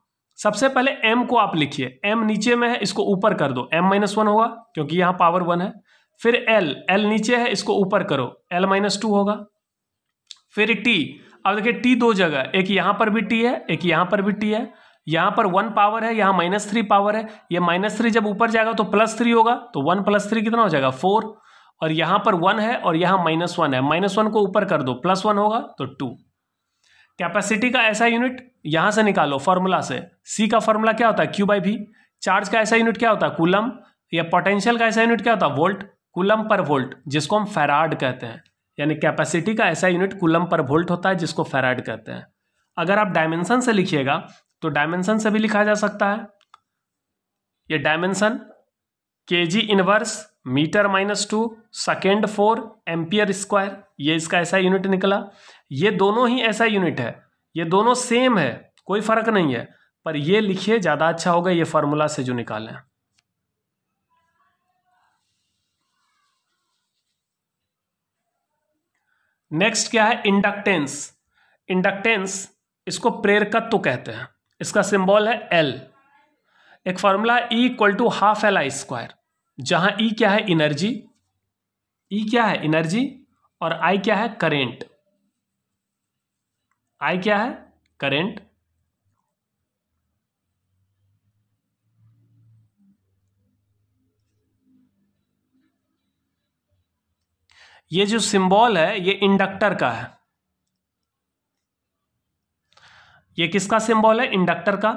सबसे पहले एम को आप लिखिए एम नीचे में है इसको ऊपर कर दो एम माइनस वन होगा क्योंकि यहाँ पावर वन है फिर एल एल नीचे है इसको ऊपर करो एल माइनस टू होगा फिर टी अब देखिए टी दो जगह एक यहाँ पर भी टी है एक यहाँ पर भी टी है यहाँ पर वन पावर है यहाँ माइनस थ्री पावर है ये माइनस थ्री जब ऊपर जाएगा तो प्लस थ्री होगा तो वन प्लस थ्री कितना हो जाएगा फोर और यहां पर वन है और यहां माइनस वन है माइनस वन को ऊपर कर दो प्लस वन होगा तो टू कैपेसिटी का ऐसा यूनिट यहां से निकालो फॉर्मूला से सी का फॉर्मूला क्या होता है क्यू बाई भी चार्ज का ऐसा यूनिट क्या होता है कुलम या पोटेंशियल का ऐसा यूनिट क्या होता है वोल्ट कुलम पर वोल्ट जिसको हम फेराड कहते हैं यानी कैपेसिटी का ऐसा यूनिट कुलम पर वोल्ट होता है जिसको फेराड कहते हैं अगर आप डायमेंशन से लिखिएगा तो डायमेंशन से भी लिखा जा सकता है यह dimension K G inverse metre minus two second four ampere square ये इसका ऐसा यूनिट निकला ये दोनों ही ऐसा यूनिट है ये दोनों सेम है कोई फर्क नहीं है पर ये लिखिए ज़्यादा अच्छा होगा ये फॉर्मूला से जो निकालें नेक्स्ट क्या है इंडक्टेंस इंडक्टेंस इसको प्रेरकत्व तो कहते हैं इसका सिंबल है एल एक formula E equal to half L I square जहां ई e क्या है इनर्जी ई e क्या है इनर्जी और आई क्या है करेंट आई क्या है करेंट ये जो सिंबल है ये इंडक्टर का है ये किसका सिंबल है इंडक्टर का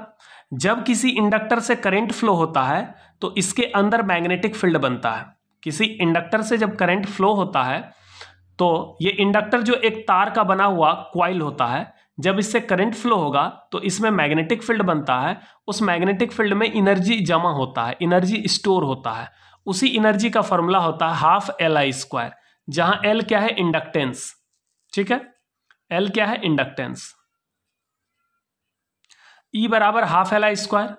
जब किसी इंडक्टर से करंट फ्लो होता है तो इसके अंदर मैग्नेटिक फील्ड बनता है किसी इंडक्टर से जब करंट फ्लो होता है तो ये इंडक्टर जो एक तार का बना हुआ क्वाइल होता है जब इससे करंट फ्लो होगा तो इसमें मैग्नेटिक फील्ड बनता है उस मैग्नेटिक फील्ड में इनर्जी जमा होता है इनर्जी स्टोर होता है उसी इनर्जी का फॉर्मूला होता है हाफ एल आई स्क्वायर जहां एल क्या है इंडक्टेंस ठीक है एल क्या है इंडक्टेंस ई बराबर हाफ एल आई स्क्वायर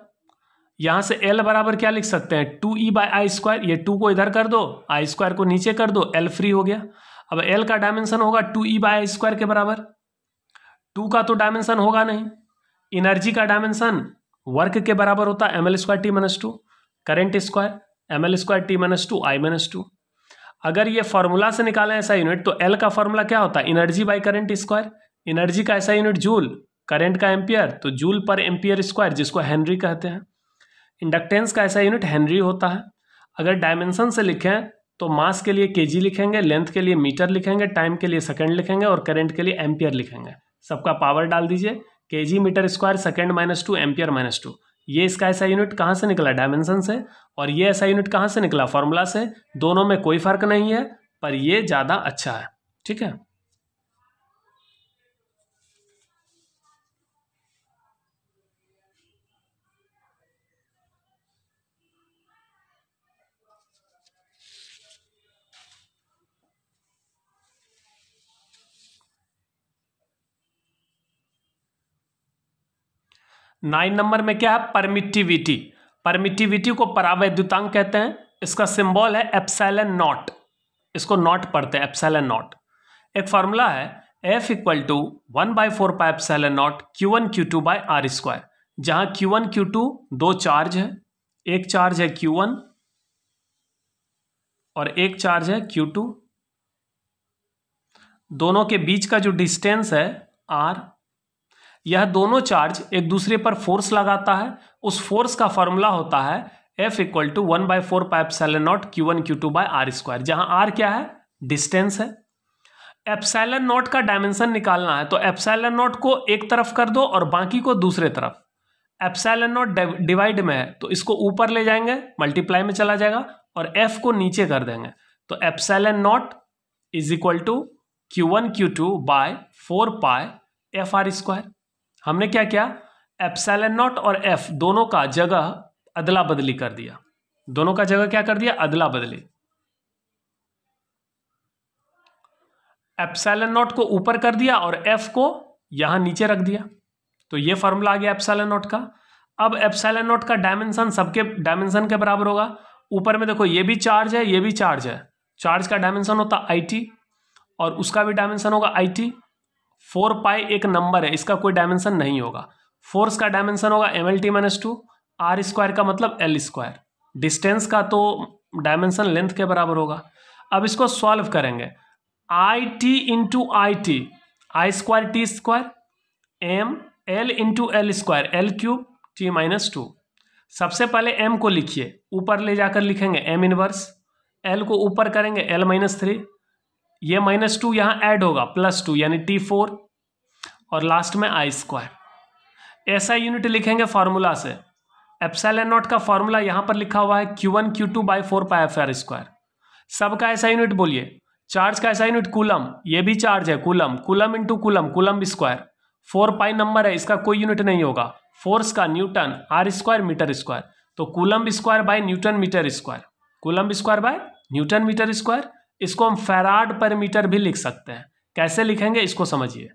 यहां से एल बराबर क्या लिख सकते हैं two E by I square ये टू को इधर कर दो आई स्क्वायर को नीचे कर दो एल फ्री हो गया अब एल का डायमेंशन होगा two E by I square के बराबर टू का तो डायमेंशन होगा नहीं इनर्जी का डायमेंशन वर्क के बराबर होता है M L square T minus two current square M L square T minus two I minus two अगर ये फॉर्मूला से निकालें ऐसा यूनिट तो एल का फॉर्मूला क्या होता है energy by current square energy का ऐसा यूनिट जूल करेंट का एम्पियर तो जूल पर एम्पियर स्क्वायर जिसको हेनरी कहते हैं इंडक्टेंस का ऐसा यूनिट हेनरी होता है अगर डायमेंशन से लिखें तो मास के लिए के लिखेंगे लेंथ के लिए मीटर लिखेंगे टाइम के लिए सेकेंड लिखेंगे और करेंट के लिए एम्पियर लिखेंगे सबका पावर डाल दीजिए K meter square second minus two ampere minus two ये इसका ऐसा यूनिट कहाँ से निकला डायमेंशन से और ये ऐसा यूनिट कहाँ से निकला फॉर्मूला से दोनों में कोई फर्क नहीं है पर ये ज़्यादा अच्छा है ठीक है नाइन नंबर में क्या है परमिटिविटी परमिटिविटी को परावैद्युतांग कहते हैं इसका सिंबल है एप्सैलन नॉट इसको नॉट पढ़ते हैं एप्सैलन नॉट एक फार्मूला है F equal to one by four pi epsilon naught Q one Q two by R square जहाँ क्यू वन क्यू टू दो चार्ज है एक चार्ज है क्यू वन और एक चार्ज है क्यू टू दोनों के बीच का जो डिस्टेंस है आर यह दोनों चार्ज एक दूसरे पर फोर्स लगाता है उस फोर्स का फॉर्मूला होता है F equal to one by four pi epsilon naught Q one Q two by R square जहां आर क्या है डिस्टेंस है एप्सैलन नॉट का डायमेंशन निकालना है तो एप्सैलन नॉट को एक तरफ कर दो और बाकी को दूसरे तरफ एप्सैलन नॉट डिवाइड में है तो इसको ऊपर ले जाएंगे मल्टीप्लाई में चला जाएगा और एफ को नीचे कर देंगे तो epsilon naught is equal to Q one Q two by four pi F R square हमने क्या किया एप्सैलन नॉट और एफ दोनों का जगह अदला बदली कर दिया दोनों का जगह क्या कर दिया अदला बदली एप्सैलन नॉट को ऊपर कर दिया और एफ को यहां नीचे रख दिया तो ये फॉर्मूला आ गया एप्सैलन नॉट का अब एप्सैलन नॉट का डायमेंशन सबके डायमेंशन के बराबर होगा ऊपर में देखो ये भी चार्ज है ये भी चार्ज है चार्ज का डायमेंशन होता आई टी और उसका भी डायमेंशन होगा आई फोर पाई एक नंबर है इसका कोई डायमेंशन नहीं होगा फोर्स का डायमेंशन होगा M L T minus two R square का मतलब एल स्क्वायर डिस्टेंस का तो डायमेंशन लेंथ के बराबर होगा अब इसको सॉल्व करेंगे I T into I T I square T square M L into L square L cube T minus two सबसे पहले एम को लिखिए ऊपर ले जाकर लिखेंगे एम इनवर्स एल को ऊपर करेंगे एल माइनस थ्री ये माइनस टू यहां ऐड होगा प्लस टू यानी टी फोर और लास्ट में आई स्क्वायर ऐसा यूनिट लिखेंगे फार्मूला से एन नॉट का फार्मूला यहां पर लिखा हुआ है Q one Q two by four pi F R square सब का ऐसा यूनिट बोलिए चार्ज का ऐसा यूनिट कूलम ये भी चार्ज है coulomb coulomb into coulomb coulomb square four pi number है इसका कोई यूनिट नहीं होगा फोर्स का newton R square metre square तो coulomb square by newton metre square coulomb square by newton metre square इसको हम फेराड पर मीटर भी लिख सकते हैं कैसे लिखेंगे इसको समझिए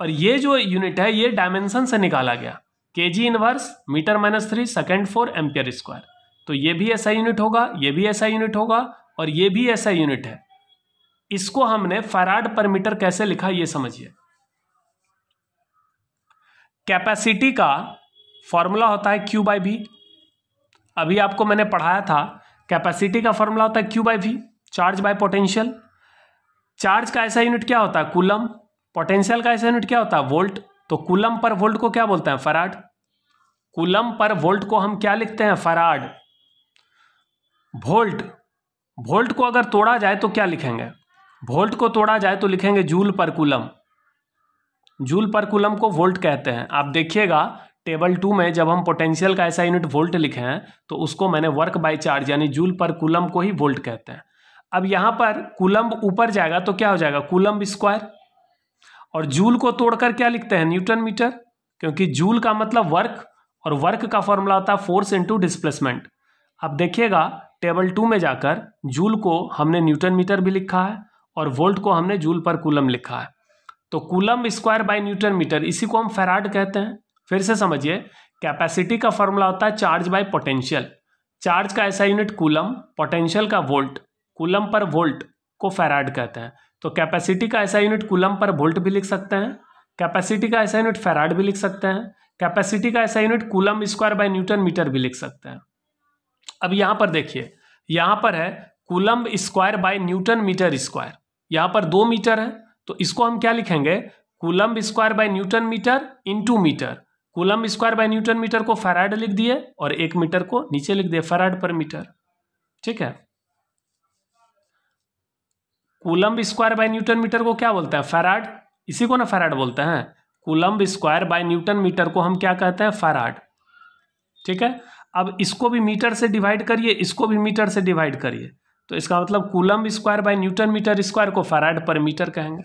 और ये जो यूनिट है ये डायमेंशन से निकाला गया K G inverse metre minus three second four ampere square तो ये भी ऐसा यूनिट होगा ये भी ऐसा यूनिट होगा और ये भी ऐसा यूनिट है इसको हमने फैराड पर मीटर कैसे लिखा ये समझिए कैपेसिटी का फॉर्मूला होता है क्यू बाई भी अभी आपको मैंने पढ़ाया था कैपेसिटी का फॉर्मूला होता है Q by V charge by potential charge का ऐसा यूनिट क्या होता है कूलम पोटेंशियल का ऐसा यूनिट क्या होता है वोल्ट तो कूलम पर वोल्ट को क्या बोलते हैं फराड कूलम पर वोल्ट को हम क्या लिखते हैं फराड वोल्ट वोल्ट को अगर तोड़ा जाए तो क्या लिखेंगे वोल्ट को तोड़ा जाए तो लिखेंगे जूल पर कूलम जूल पर कूलम को वोल्ट कहते हैं आप देखिएगा टेबल टू में जब हम पोटेंशियल का ऐसा यूनिट वोल्ट लिखे हैं तो उसको मैंने वर्क बाय चार्ज यानी जूल पर कूलम को ही वोल्ट कहते हैं अब यहां पर कुलम्ब ऊपर जाएगा तो क्या हो जाएगा कुलम्ब स्क्वायर और जूल को तोड़कर क्या लिखते हैं न्यूटन मीटर क्योंकि जूल का मतलब वर्क और वर्क का फॉर्मूला होता है फोर्स इंटू डिस्प्लेसमेंट अब देखिएगा टेबल टू में जाकर जूल को हमने न्यूटन मीटर भी लिखा है और वोल्ट को हमने जूल पर कुलम लिखा है तो coulomb square by newton metre इसी को हम फेराड कहते हैं फिर से समझिए कैपेसिटी का फॉर्मूला होता है चार्ज बाय पोटेंशियल चार्ज का ऐसा यूनिट कुलम पोटेंशियल का वोल्ट कुलम पर वोल्ट को फैराड कहते हैं तो कैपेसिटी का ऐसा यूनिट कुलम पर वोल्ट भी लिख सकते हैं कैपेसिटी का ऐसा यूनिट फैराड भी लिख सकते हैं कैपेसिटी का ऐसा unit coulomb square by newton metre भी लिख सकते हैं अब यहाँ पर देखिए यहाँ पर है coulomb square by newton metre square यहाँ पर दो मीटर है तो इसको हम क्या लिखेंगे coulomb square by newton metre two metre coulomb square by newton metre को फैराड लिख दिए और एक मीटर को नीचे लिख दिए फैराड पर मीटर ठीक है coulomb square by newton metre को क्या बोलते हैं फैराड इसी को ना फैराड बोलते हैं coulomb square by newton metre को हम क्या कहते हैं फैराड ठीक है अब इसको भी मीटर से डिवाइड करिए इसको भी मीटर से डिवाइड करिए तो इसका मतलब coulomb square by newton metre square को फैराड पर मीटर कहेंगे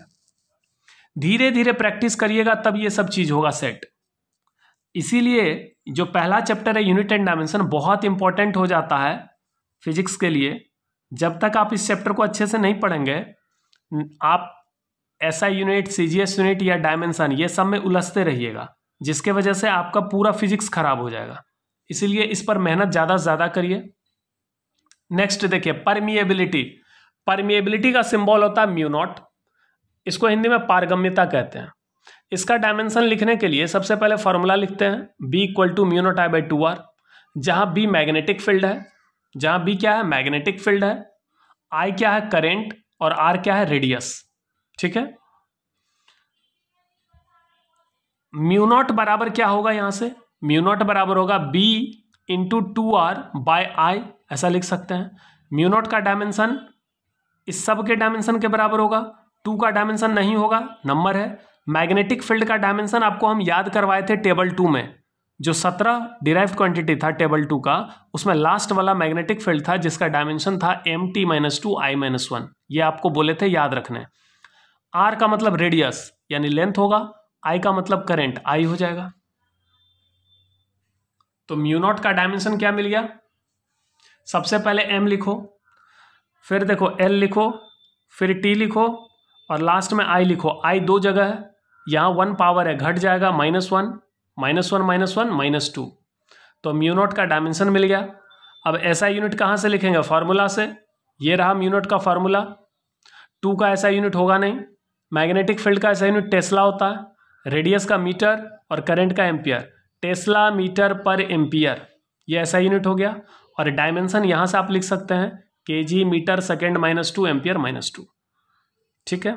धीरे धीरे प्रैक्टिस करिएगा तब ये सब चीज़ होगा सेट इसीलिए जो पहला चैप्टर है यूनिट एंड डायमेंशन बहुत इंपॉर्टेंट हो जाता है फिजिक्स के लिए जब तक आप इस चैप्टर को अच्छे से नहीं पढ़ेंगे आप SI unit C G S unit या डायमेंसन ये सब में उलझते रहिएगा जिसके वजह से आपका पूरा फिजिक्स खराब हो जाएगा इसीलिए इस पर मेहनत ज़्यादा से ज़्यादा करिए नेक्स्ट देखिए परमिएबिलिटी परमिएबिलिटी का सिंबल होता है म्यूनॉट इसको हिंदी में पारगम्यता कहते हैं इसका डायमेंशन लिखने के लिए सबसे पहले फॉर्मूला लिखते हैं B equal to mu naught I by two R जहाँ बी मैग्नेटिक फील्ड है जहां बी क्या है मैग्नेटिक फील्ड है आई क्या है करेंट और आर क्या है रेडियस ठीक है म्यूनोट बराबर क्या होगा यहां से म्यूनोट बराबर होगा B into two R by I ऐसा लिख सकते हैं म्यूनोट का डायमेंशन इस सब के डायमेंशन के बराबर होगा टू का डायमेंशन नहीं होगा नंबर है मैग्नेटिक फील्ड का डायमेंशन आपको हम याद करवाए थे टेबल टू में जो सत्रह डिराइव क्वांटिटी था टेबल टू का उसमें लास्ट वाला मैग्नेटिक फील्ड था जिसका डायमेंशन था M T minus two I minus one ये आपको बोले थे याद रखने आर का मतलब रेडियस यानी लेंथ होगा आई का मतलब करंट आई हो जाएगा तो म्यूनॉट का डायमेंशन क्या मिल गया सबसे पहले एम लिखो फिर देखो एल लिखो फिर टी लिखो और लास्ट में आई लिखो आई दो जगह है यहाँ वन पावर है घट जाएगा minus one minus one minus one minus two तो म्यूनोट का डायमेंशन मिल गया अब ऐसा यूनिट कहाँ से लिखेंगे फार्मूला से ये रहा म्यूनोट का फार्मूला टू का ऐसा यूनिट होगा नहीं मैग्नेटिक फील्ड का ऐसा यूनिट टेस्ला होता है रेडियस का मीटर और करंट का एम्पियर टेस्ला मीटर पर एम्पियर ये ऐसा यूनिट हो गया और डायमेंशन यहाँ से आप लिख सकते हैं K G metre second minus two ampere minus two ठीक है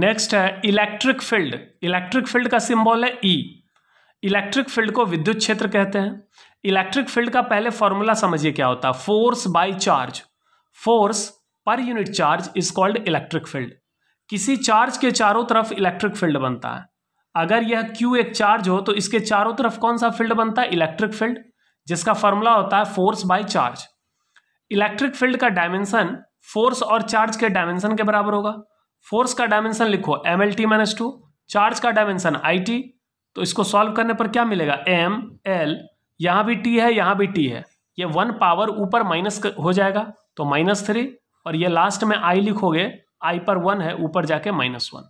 नेक्स्ट uh, है इलेक्ट्रिक फील्ड इलेक्ट्रिक फील्ड का सिंबल है ई इलेक्ट्रिक फील्ड को विद्युत क्षेत्र कहते हैं इलेक्ट्रिक फील्ड का पहले फॉर्मूला समझिए क्या होता है फोर्स बाय चार्ज फोर्स पर unit charge is called electric field किसी चार्ज के चारों तरफ इलेक्ट्रिक फील्ड बनता है अगर यह क्यू एक चार्ज हो तो इसके चारों तरफ कौन सा फील्ड बनता है इलेक्ट्रिक फील्ड जिसका फॉर्मूला होता है force by charge electric field का डायमेंशन फोर्स और चार्ज के डायमेंशन के बराबर होगा फोर्स का डायमेंशन लिखो M L T minus two charge का डायमेंशन आई टी तो इसको सॉल्व करने पर क्या मिलेगा एम एल यहाँ भी टी है यहाँ भी टी है ये वन पावर ऊपर माइनस हो जाएगा तो माइनस थ्री और ये लास्ट में आई लिखोगे आई पर वन है ऊपर जाके माइनस वन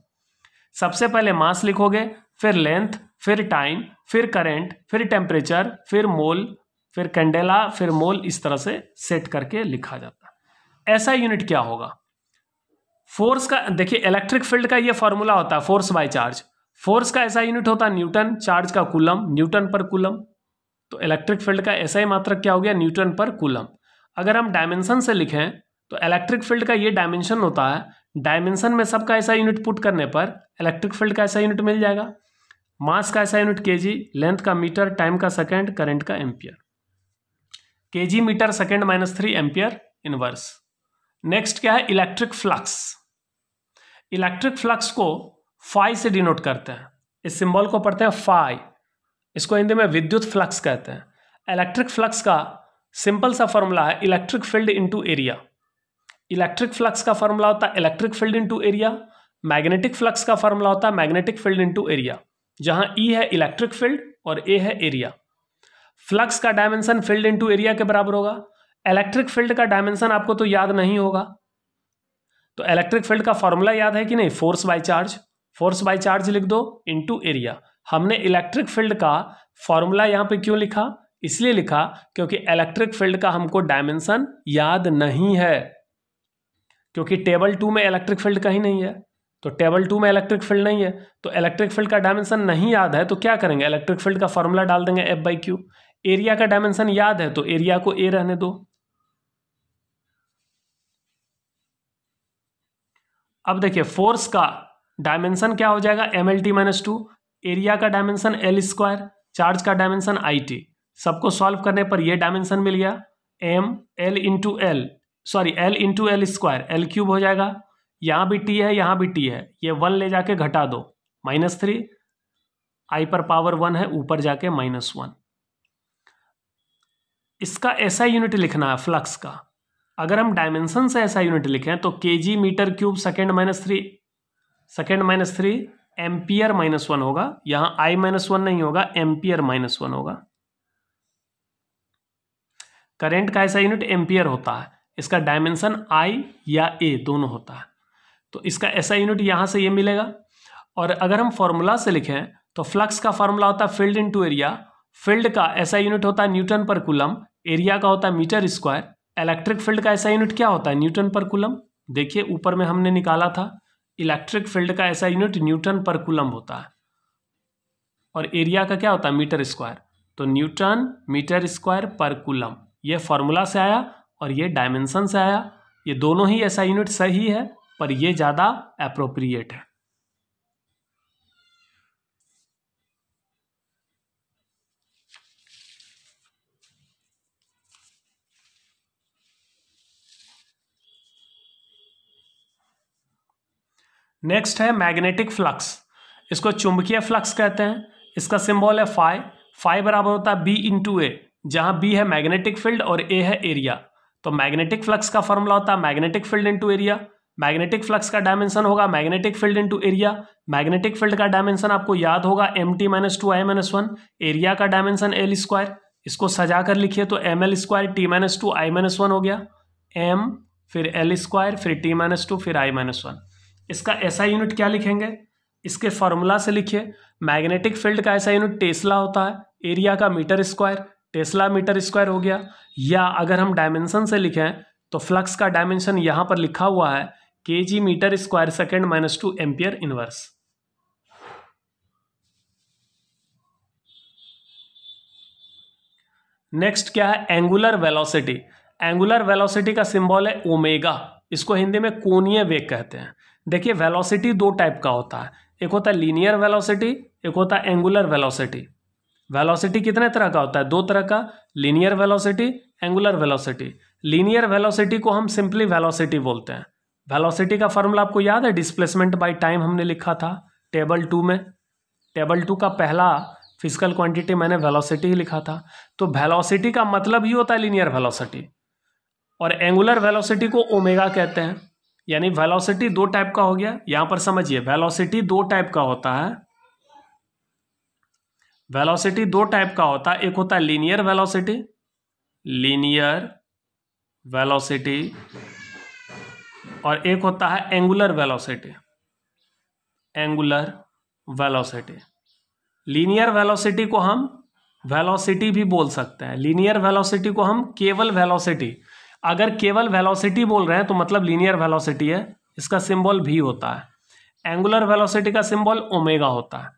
सबसे पहले मास लिखोगे फिर लेंथ फिर टाइम फिर करेंट फिर टेम्परेचर फिर मोल फिर कैंडेला फिर मोल इस तरह से सेट करके लिखा जाता है ऐसा यूनिट क्या होगा फोर्स का देखिए इलेक्ट्रिक फील्ड का ये फॉर्मूला होता है फोर्स बाय चार्ज फोर्स का ऐसा यूनिट होता है न्यूटन चार्ज का कुलम न्यूटन पर कुलम तो इलेक्ट्रिक फील्ड का ऐसा ही मात्रक क्या हो गया न्यूटन पर कुलम अगर हम डायमेंशन से लिखें तो इलेक्ट्रिक फील्ड का ये डायमेंशन होता है डायमेंशन में सबका ऐसा यूनिट पुट करने पर इलेक्ट्रिक फील्ड का ऐसा यूनिट मिल जाएगा मास का ऐसा यूनिट जी लेंथ का मीटर टाइम का सेकेंड करेंट का ampere G metre second minus three ampere inverse next क्या है इलेक्ट्रिक फ्लक्स इलेक्ट्रिक फ्लक्स को फाई से डिनोट करते हैं इस सिंबल को पढ़ते हैं फाई इसको हिंदी में विद्युत फ्लक्स कहते हैं इलेक्ट्रिक फ्लक्स का सिंपल सा फॉर्मूला है electric field into area electric flux का फॉर्मूला होता है electric field into area magnetic flux का फॉर्मूला होता है मैग्नेटिक फील्ड इनटू एरिया जहां ई e है इलेक्ट्रिक फील्ड और ए है एरिया फ्लक्स का डायमेंशन फील्ड इनटू एरिया के बराबर होगा इलेक्ट्रिक फील्ड का डायमेंशन आपको तो याद नहीं होगा तो इलेक्ट्रिक फील्ड का फॉर्मूला याद है कि नहीं force by charge force by charge लिख दो इनटू एरिया हमने इलेक्ट्रिक फील्ड का फॉर्मूला यहाँ पे क्यों लिखा इसलिए लिखा क्योंकि इलेक्ट्रिक फील्ड का हमको डायमेंशन याद नहीं है क्योंकि टेबल टू में इलेक्ट्रिक फील्ड कहीं नहीं है तो टेबल टू में इलेक्ट्रिक फील्ड नहीं है तो इलेक्ट्रिक फील्ड का डायमेंशन नहीं याद है तो क्या करेंगे इलेक्ट्रिक फील्ड का फॉर्मूला डाल देंगे एफ बाई क्यू एरिया का डायमेंशन याद है तो एरिया को ए रहने दो अब देखिए फोर्स का डायमेंशन क्या हो जाएगा M L T minus two area का डायमेंशन एल स्क्वायर चार्ज का डायमेंशन आई टी सबको सॉल्व करने पर यह डायमेंशन मिल गया M L into L sorry L into L square L cube हो जाएगा यहाँ भी टी है यहाँ भी टी है ये वन ले जाके घटा दो माइनस थ्री आई पर पावर वन है ऊपर जाके माइनस वन इसका ऐसा यूनिट लिखना है फ्लक्स का अगर हम डायमेंशन से ऐसा यूनिट लिखें तो K G metre cube second minus three second minus three ampere minus one होगा यहां आई माइनस वन नहीं होगा एम्पियर माइनस वन होगा करंट का ऐसा यूनिट एम्पियर होता है इसका डायमेंशन आई या ए दोनों होता है तो इसका ऐसा यूनिट यहां से ये यह मिलेगा और अगर हम फॉर्मूला से लिखें तो फ्लक्स का फॉर्मूला होता है फील्ड इनटू एरिया फील्ड का ऐसा यूनिट होता है न्यूटन पर कुलम एरिया का होता है मीटर स्क्वायर इलेक्ट्रिक फील्ड का ऐसा यूनिट क्या होता है न्यूटन पर कुलम देखिए ऊपर में हमने निकाला था इलेक्ट्रिक फील्ड का ऐसा यूनिट न्यूटन पर कुलम होता है और एरिया का क्या होता है मीटर स्क्वायर तो न्यूटन मीटर स्क्वायर पर कुलम यह फॉर्मूला से आया और ये डायमेंशन से आया ये दोनों ही ऐसा यूनिट सही है पर ये ज़्यादा अप्रोप्रिएट है नेक्स्ट है मैग्नेटिक फ्लक्स इसको चुंबकीय फ्लक्स कहते हैं इसका सिंबल है फाई फाई बराबर होता है बी इंटू ए जहाँ बी है मैग्नेटिक फील्ड और ए है एरिया तो मैग्नेटिक फ्लक्स का फॉर्मूला होता है magnetic field into area magnetic flux का डायमेंशन होगा magnetic field into area magnetic field का डायमेंशन आपको याद होगा M T minus two I minus one area का डायमेंशन एल स्क्वायर इसको सजा कर लिखिए तो M L square T minus two I minus one हो गया एम फिर एल स्क्वायर फिर टी माइनस टू फिर आई माइनस वन इसका ऐसा यूनिट क्या लिखेंगे इसके फॉर्मूला से लिखिए मैग्नेटिक फील्ड का ऐसा यूनिट टेस्ला होता है एरिया का metre square tesla metre square हो गया या अगर हम डायमेंशन से लिखें तो फ्लक्स का डायमेंशन यहाँ पर लिखा हुआ है K G metre square second minus two ampere inverse next क्या है एंगुलर वेलोसिटी एंगुलर वेलोसिटी का सिंबल है ओमेगा इसको हिंदी में कोनीय वेग कहते हैं देखिए वेलोसिटी दो टाइप का होता है एक होता है लीनियर वेलोसिटी एक होता है एंगुलर वेलोसिटी वेलोसिटी कितने तरह का होता है दो तरह का linear velocity angular velocity linear velocity को हम सिंपली वेलोसिटी बोलते हैं वेलोसिटी का फार्मूला आपको याद है डिस्प्लेसमेंट बाय टाइम हमने लिखा था टेबल टू में टेबल टू का पहला फिजिकल क्वांटिटी मैंने वेलोसिटी ही लिखा था तो वेलोसिटी का मतलब ही होता है लीनियर वेलोसिटी और एंगुलर वेलोसिटी को ओमेगा कहते हैं यानी वेलोसिटी दो टाइप का हो गया यहां पर समझिए वेलोसिटी दो टाइप का होता है वेलोसिटी दो टाइप का होता है एक होता है लीनियर वेलोसिटी लीनियर वेलोसिटी और एक होता है angular velocity angular velocity linear velocity को हम वेलोसिटी भी बोल सकते हैं लीनियर वेलोसिटी को हम केवल वेलोसिटी अगर केवल वेलोसिटी बोल रहे हैं तो मतलब लीनियर वेलोसिटी है इसका सिंबल भी होता है एंगुलर वेलोसिटी का सिंबल ओमेगा होता है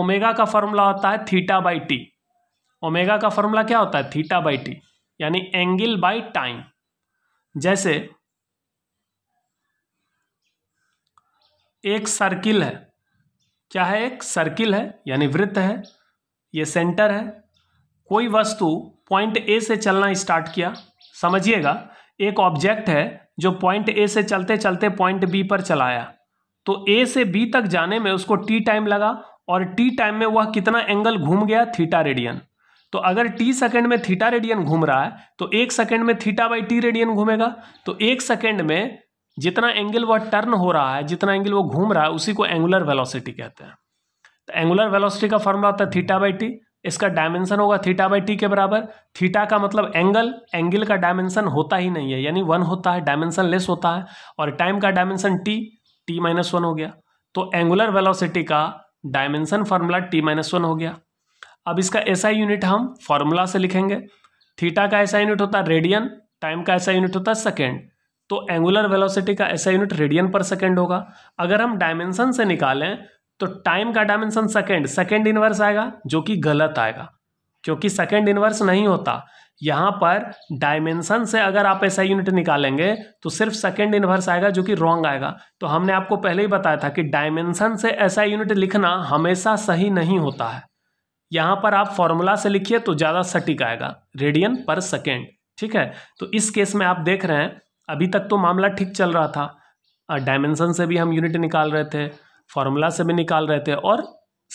ओमेगा का फॉर्मूला होता है थीटा बाई टी ओमेगा का फॉर्मूला क्या होता है थीटा बाई टी यानी एंगल बाई टाइम जैसे एक सर्किल है क्या है एक सर्किल है यानी वृत्त है ये सेंटर है कोई वस्तु पॉइंट ए से चलना स्टार्ट किया समझिएगा एक ऑब्जेक्ट है जो पॉइंट ए से चलते चलते पॉइंट बी पर चलाया तो ए से बी तक जाने में उसको टी टाइम लगा और टी टाइम में वह कितना एंगल घूम गया थीटा रेडियन तो अगर टी सेकेंड में थीटा रेडियन घूम रहा है तो एक सेकेंड में थीटा बाई टी रेडियन घूमेगा तो एक सेकेंड में जितना एंगल वह टर्न हो रहा है जितना एंगल वो घूम रहा है उसी को एंगुलर वेलोसिटी कहते हैं तो एंगुलर वेलोसिटी का फॉर्मूला होता है थीटा बाई टी इसका डायमेंशन होगा थीटा बाई टी के बराबर थीटा का मतलब एंगल एंगल का डायमेंशन होता ही नहीं है यानी वन होता है डायमेंशन लेस होता है और टाइम का dimension T T minus one हो गया तो एंगुलर वेलोसिटी का dimension formula T minus one हो गया अब इसका ऐसा यूनिट हम फार्मूला से लिखेंगे थीटा का ऐसा यूनिट होता है रेडियन टाइम का ऐसा यूनिट होता है सेकेंड तो एंगुलर वेलोसिटी का ऐसा यूनिट रेडियन पर सेकेंड होगा अगर हम डायमेंशन से निकालें तो टाइम का डायमेंशन सेकेंड सेकेंड इनवर्स आएगा जो कि गलत आएगा क्योंकि सेकेंड इनवर्स नहीं होता यहाँ पर डायमेंशन से अगर आप ऐसा यूनिट निकालेंगे तो सिर्फ सेकेंड इनवर्स आएगा जो कि रॉन्ग आएगा तो हमने आपको पहले ही बताया था कि डायमेंशन से ऐसा यूनिट लिखना हमेशा सही नहीं होता है यहाँ पर आप फॉर्मूला से लिखिए तो ज़्यादा सटीक आएगा रेडियन पर सेकेंड ठीक है तो इस केस में आप देख रहे हैं अभी तक तो मामला ठीक चल रहा था डायमेंशन से भी हम यूनिट निकाल रहे थे फॉर्मूला से भी निकाल रहे थे और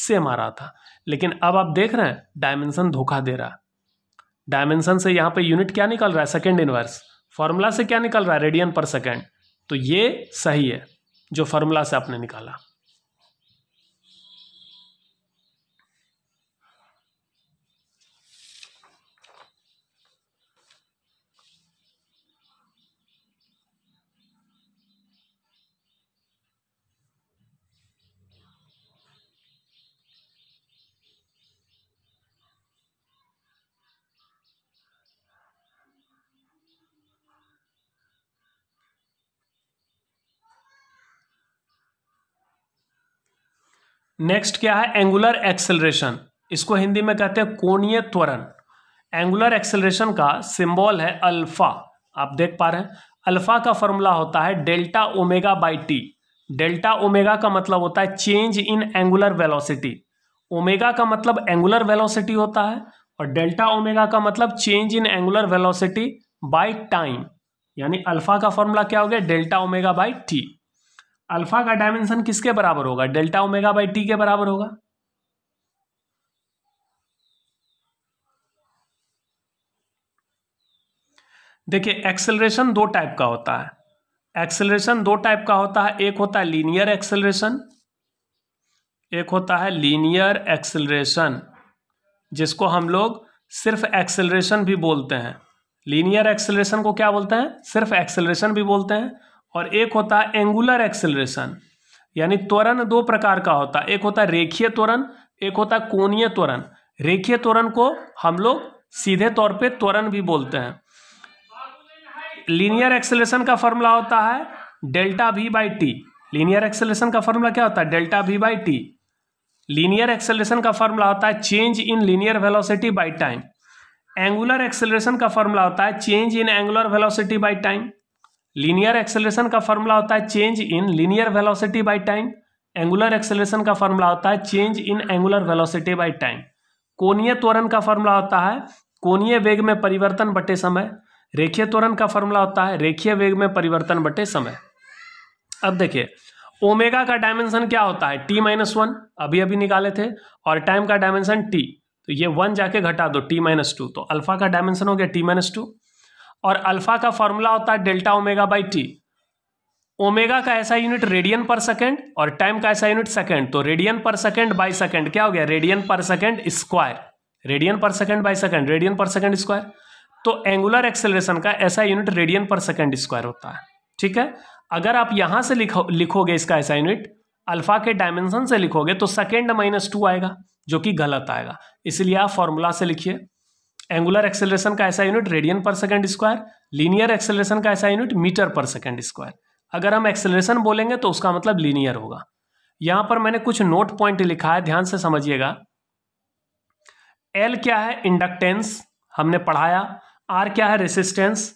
सेम आ रहा था लेकिन अब आप देख रहे हैं डायमेंशन धोखा दे रहा डायमेंशन से यहाँ पे यूनिट क्या निकल रहा है सेकेंड इनवर्स फॉर्मूला से क्या निकल रहा है रेडियन पर सेकेंड तो ये सही है जो फॉर्मूला से आपने निकाला नेक्स्ट क्या है एंगुलर एक्सेलरेशन इसको हिंदी में कहते हैं कोणीय त्वरण एंगुलर एक्सेलरेशन का सिंबल है अल्फा आप देख पा रहे हैं अल्फा का फॉर्मूला होता है delta omega by T delta omega का मतलब होता है change in angular velocity omega का मतलब एंगुलर वेलोसिटी होता है और डेल्टा ओमेगा का मतलब change in angular velocity by time यानी अल्फा का फॉर्मूला क्या हो गया delta omega by T alpha का डायमेंशन किसके बराबर होगा डेल्टा ओमेगा बाई टी के बराबर होगा देखिए एक्सेलरेशन दो टाइप का होता है एक्सेलरेशन दो टाइप का होता है एक होता है लीनियर एक्सेलरेशन एक होता है लीनियर एक्सेलरेशन जिसको हम लोग सिर्फ एक्सेलरेशन भी बोलते हैं लीनियर एक्सेलरेशन को क्या बोलते हैं सिर्फ एक्सेलरेशन भी बोलते हैं और एक होता है एंगुलर एक्सेलरेशन यानी त्वरण दो प्रकार का होता है एक होता है रेखीय त्वरण एक होता है कोणीय त्वरण रेखीय त्वरण को हम लोग सीधे तौर पे त्वरण भी बोलते हैं लीनियर एक्सेलेशन का फॉर्मूला होता है delta V by T linear acceleration का फॉर्मूला क्या होता है delta V by T linear acceleration का फॉर्मूला होता है change in linear velocity by time angular acceleration का फॉर्मूला होता है change in angular velocity by time linear acceleration का फॉर्मूला होता है change in linear velocity by time angular acceleration का फॉर्मूला होता है change in angular velocity by time कोणीय त्वरण का फॉर्मूला होता है कोणीय वेग में परिवर्तन बटे समय रेखीय त्वरण का फॉर्मूला होता है रेखीय वेग में परिवर्तन बटे समय अब देखिए ओमेगा का डायमेंशन क्या होता है टी माइनस वन अभी अभी निकाले थे और टाइम का डायमेंशन टी तो ये वन जाके घटा दो टी माइनस टू तो अल्फा का डायमेंशन हो गया टी माइनस टू और अल्फा का फॉर्मूला होता है delta omega by T omega का ऐसा यूनिट रेडियन पर सेकेंड और टाइम का ऐसा यूनिट सेकेंड तो रेडियन पर सेकेंड बाई सेकेंड क्या हो गया रेडियन पर सेकेंड स्क्वायर रेडियन पर सेकेंड बाई सेकेंड रेडियन पर सेकेंड स्क्वायर तो एंगुलर एक्सेलरेशन का ऐसा यूनिट रेडियन पर सेकेंड स्क्वायर होता है ठीक है अगर आप यहां से लिखो लिखोगे इसका ऐसा यूनिट अल्फा के डायमेंशन से लिखोगे तो सेकेंड माइनस टू आएगा जो कि गलत आएगा इसलिए आप फॉर्मूला से लिखिए एंगुलर एक्सेलरेशन का ऐसा यूनिट रेडियन पर सेकेंड स्क्वायर लीनियर एक्सेलरेशन का ऐसा यूनिट मीटर पर सेकेंड स्क्वायर अगर हम एक्सेलरेशन बोलेंगे तो उसका मतलब लीनियर होगा यहां पर मैंने कुछ नोट पॉइंट लिखा है ध्यान से समझिएगा एल क्या है इंडक्टेंस हमने पढ़ाया आर क्या है रेसिस्टेंस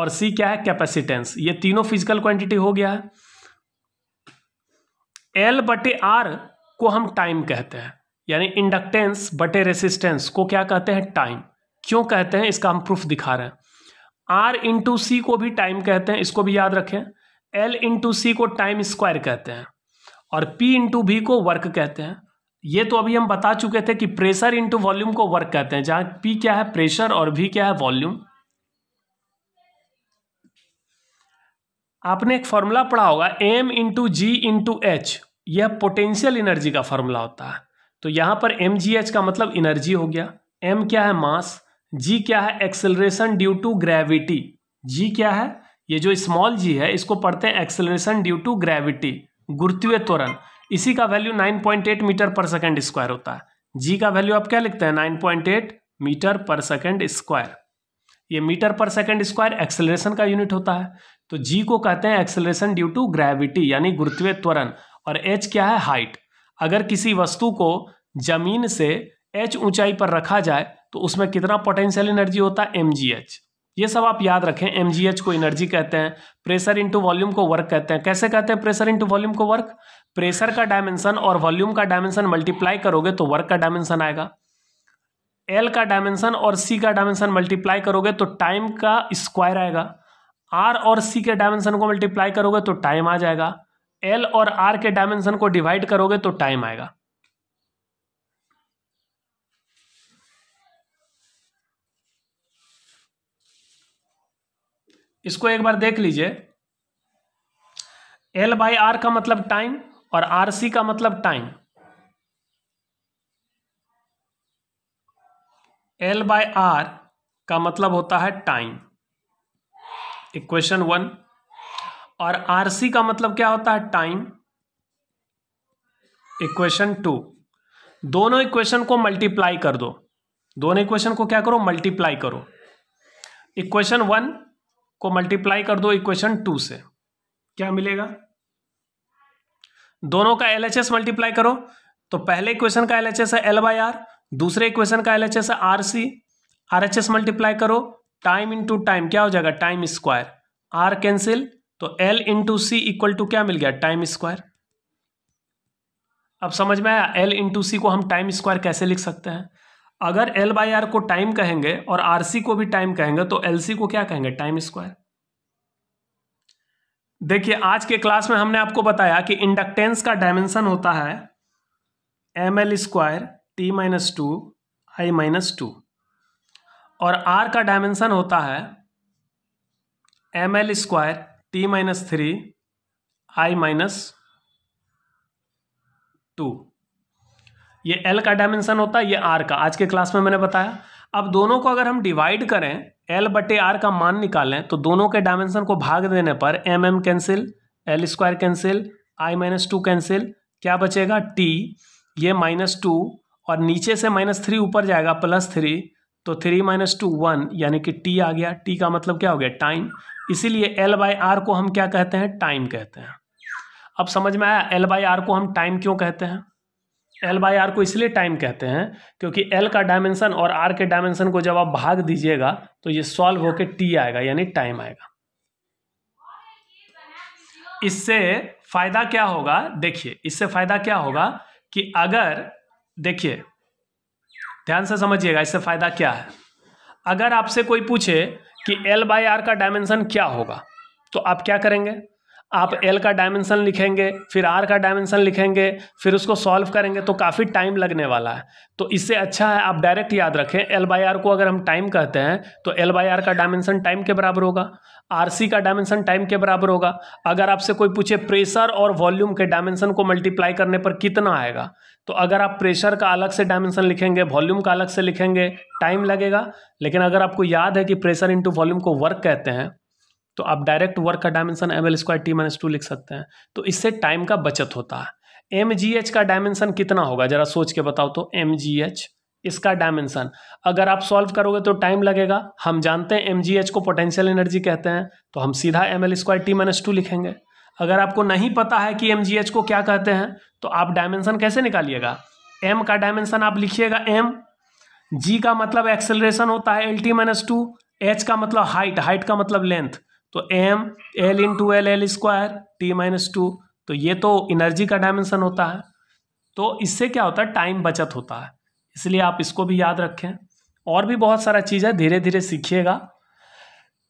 और सी क्या है कैपेसिटेंस ये तीनों फिजिकल क्वांटिटी हो गया है एल बटे आर को हम टाइम कहते हैं यानी इंडक्टेंस बटे रेसिस्टेंस को क्या कहते हैं टाइम क्यों कहते हैं इसका हम प्रूफ दिखा रहे हैं आर इंटू सी को भी टाइम कहते हैं इसको भी याद रखें एल इंटू सी को टाइम स्क्वायर कहते हैं और पी इंटू भी को वर्क कहते हैं ये तो अभी हम बता चुके थे कि प्रेशर इंटू वॉल्यूम को वर्क कहते हैं जहां पी क्या है प्रेशर और भी क्या है वॉल्यूम आपने एक फॉर्मूला पढ़ा होगा M into G into H यह पोटेंशियल एनर्जी का फॉर्मूला होता है तो यहां पर एम जी एच का मतलब एनर्जी हो गया एम क्या है मास जी क्या है acceleration due to gravity G क्या है ये जो स्मॉल जी है इसको पढ़ते हैं एक्सेलरेशन ड्यू टू ग्रेविटी गुरुत्वीय त्वरण इसी का वैल्यू 9.8 मीटर पर सेकंड स्क्वायर होता है जी का वैल्यू आप क्या लिखते हैं 9.8 मीटर पर सेकंड स्क्वायर ये मीटर पर सेकंड स्क्वायर एक्सेलरेशन का यूनिट होता है तो जी को कहते हैं एक्सेलरेशन ड्यू टू ग्रेविटी यानी गुरुत्वीय त्वरण और एच क्या है हाइट अगर किसी वस्तु को जमीन से एच ऊंचाई पर रखा जाए तो उसमें कितना पोटेंशियल एनर्जी होता है एम जी एच ये सब आप याद रखें एम जी एच को एनर्जी कहते हैं प्रेशर इंटू वॉल्यूम को वर्क कहते हैं कैसे कहते हैं प्रेशर इंटू वॉल्यूम को वर्क प्रेशर का डायमेंशन और वॉल्यूम का डायमेंशन मल्टीप्लाई करोगे तो वर्क का डायमेंशन आएगा एल का डायमेंशन और सी का डायमेंशन मल्टीप्लाई करोगे तो टाइम का स्क्वायर आएगा आर और सी के डायमेंशन को मल्टीप्लाई करोगे तो टाइम आ जाएगा एल और आर के डायमेंशन को डिवाइड करोगे तो टाइम आएगा इसको एक बार देख लीजिए एल बाई आर का मतलब टाइम और आर सी का मतलब टाइम एल बाय आर का मतलब होता है टाइम इक्वेशन वन और आर सी का मतलब क्या होता है टाइम इक्वेशन टू दोनों इक्वेशन को मल्टीप्लाई कर दो दोनों इक्वेशन को क्या करो मल्टीप्लाई करो इक्वेशन वन को मल्टीप्लाई कर दो इक्वेशन टू से क्या मिलेगा दोनों का एल मल्टीप्लाई करो तो पहले इक्वेशन का एल है एल बाई आर दूसरे इक्वेशन का एल है R C R H S multiply करो टाइम इंटू टाइम क्या हो जाएगा टाइम स्क्वायर आर कैंसिल तो L into C equal to क्या मिल गया टाइम स्क्वायर अब समझ में आया एल इंटू सी को हम टाइम स्क्वायर कैसे लिख सकते हैं अगर एल बाई आर को टाइम कहेंगे और आर सी को भी टाइम कहेंगे तो एल सी को क्या कहेंगे टाइम स्क्वायर देखिए आज के क्लास में हमने आपको बताया कि इंडक्टेंस का डायमेंशन होता है M L square T minus two I minus two और आर का डायमेंशन होता है M L square T minus three I minus two ये एल का डायमेंशन होता है ये आर का आज के क्लास में मैंने बताया अब दोनों को अगर हम डिवाइड करें एल बटे आर का मान निकालें तो दोनों के डायमेंशन को भाग देने पर M M cancel L square cancel I minus two cancel क्या बचेगा टी ये माइनस टू और नीचे से माइनस थ्री ऊपर जाएगा प्लस थ्री तो थ्री माइनस टू वन यानी कि टी आ गया टी का मतलब क्या हो गया टाइम इसीलिए एल बाई आर को हम क्या कहते हैं टाइम कहते हैं अब समझ में आया एल बाई आर को हम टाइम क्यों कहते हैं एल बाई आर को इसलिए टाइम कहते हैं क्योंकि एल का डायमेंशन और आर के डायमेंशन को जब आप भाग दीजिएगा तो ये सॉल्व होकर टी आएगा यानी टाइम आएगा इससे फायदा क्या होगा देखिए इससे फायदा क्या होगा कि अगर देखिए ध्यान से समझिएगा इससे फायदा क्या है अगर आपसे कोई पूछे कि एल बाई आर का डायमेंशन क्या होगा तो आप क्या करेंगे आप एल का डायमेंशन लिखेंगे फिर आर का डायमेंशन लिखेंगे फिर उसको सॉल्व करेंगे तो काफ़ी टाइम लगने वाला है तो इससे अच्छा है आप डायरेक्ट याद रखें एल बाई आर को अगर हम टाइम कहते हैं तो एल बाई आर का डायमेंशन टाइम के बराबर होगा आर सी का डायमेंशन टाइम के बराबर होगा अगर आपसे कोई पूछे प्रेशर और वॉल्यूम के डायमेंशन को मल्टीप्लाई करने पर कितना आएगा तो अगर आप प्रेशर का अलग से डायमेंशन लिखेंगे वॉल्यूम का अलग से लिखेंगे टाइम लगेगा लेकिन अगर आपको याद है कि प्रेशर इंटू वॉल्यूम को वर्क कहते हैं तो आप डायरेक्ट वर्क का dimension M L square T minus two लिख सकते हैं तो इससे टाइम का बचत होता है एम जी एच का डायमेंशन कितना होगा जरा सोच के बताओ तो एम जी एच इसका डायमेंशन अगर आप सॉल्व करोगे तो टाइम लगेगा हम जानते हैं एम जी एच को पोटेंशियल एनर्जी कहते हैं तो हम सीधा M L square T minus two लिखेंगे अगर आपको नहीं पता है कि एम जी एच को क्या कहते हैं तो आप डायमेंशन कैसे निकालिएगा एम का डायमेंशन आप लिखिएगा एम जी का मतलब एक्सेलरेशन होता है L T minus two H का मतलब हाइट हाइट का मतलब लेंथ तो M L into L L square T minus two तो ये तो एनर्जी का डायमेंशन होता है तो इससे क्या होता है टाइम बचत होता है इसलिए आप इसको भी याद रखें और भी बहुत सारा चीज़ है धीरे धीरे सीखिएगा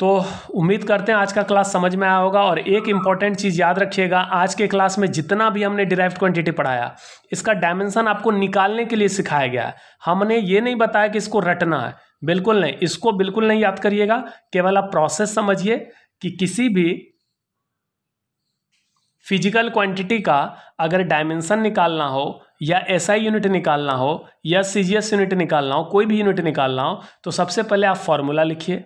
तो उम्मीद करते हैं आज का क्लास समझ में आया होगा और एक इम्पॉर्टेंट चीज़ याद रखिएगा आज के क्लास में जितना भी हमने डिराइव क्वांटिटी पढ़ाया इसका डायमेंशन आपको निकालने के लिए सिखाया गया है हमने ये नहीं बताया कि इसको रटना है बिल्कुल नहीं इसको बिल्कुल नहीं याद करिएगा केवल आप प्रोसेस समझिए कि किसी भी फिजिकल क्वांटिटी का अगर डायमेंशन निकालना हो या एस आई यूनिट निकालना हो या सी जी एस यूनिट निकालना हो कोई भी यूनिट निकालना हो तो सबसे पहले आप फॉर्मूला लिखिए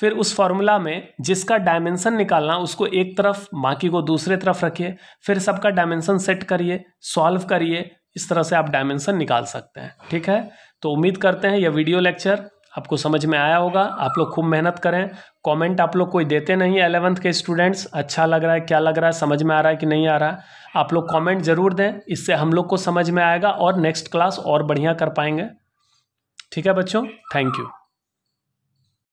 फिर उस फॉर्मूला में जिसका डायमेंशन निकालना उसको एक तरफ बाकी को दूसरे तरफ रखिए फिर सबका डायमेंशन सेट करिए सॉल्व करिए इस तरह से आप डायमेंशन निकाल सकते हैं ठीक है तो उम्मीद करते हैं यह वीडियो लेक्चर आपको समझ में आया होगा आप लोग खूब मेहनत करें कमेंट आप लोग कोई देते नहीं है एलेवंथ के स्टूडेंट्स अच्छा लग रहा है क्या लग रहा है समझ में आ रहा है कि नहीं आ रहा है आप लोग कमेंट ज़रूर दें इससे हम लोग को समझ में आएगा और नेक्स्ट क्लास और बढ़िया कर पाएंगे ठीक है बच्चों थैंक यू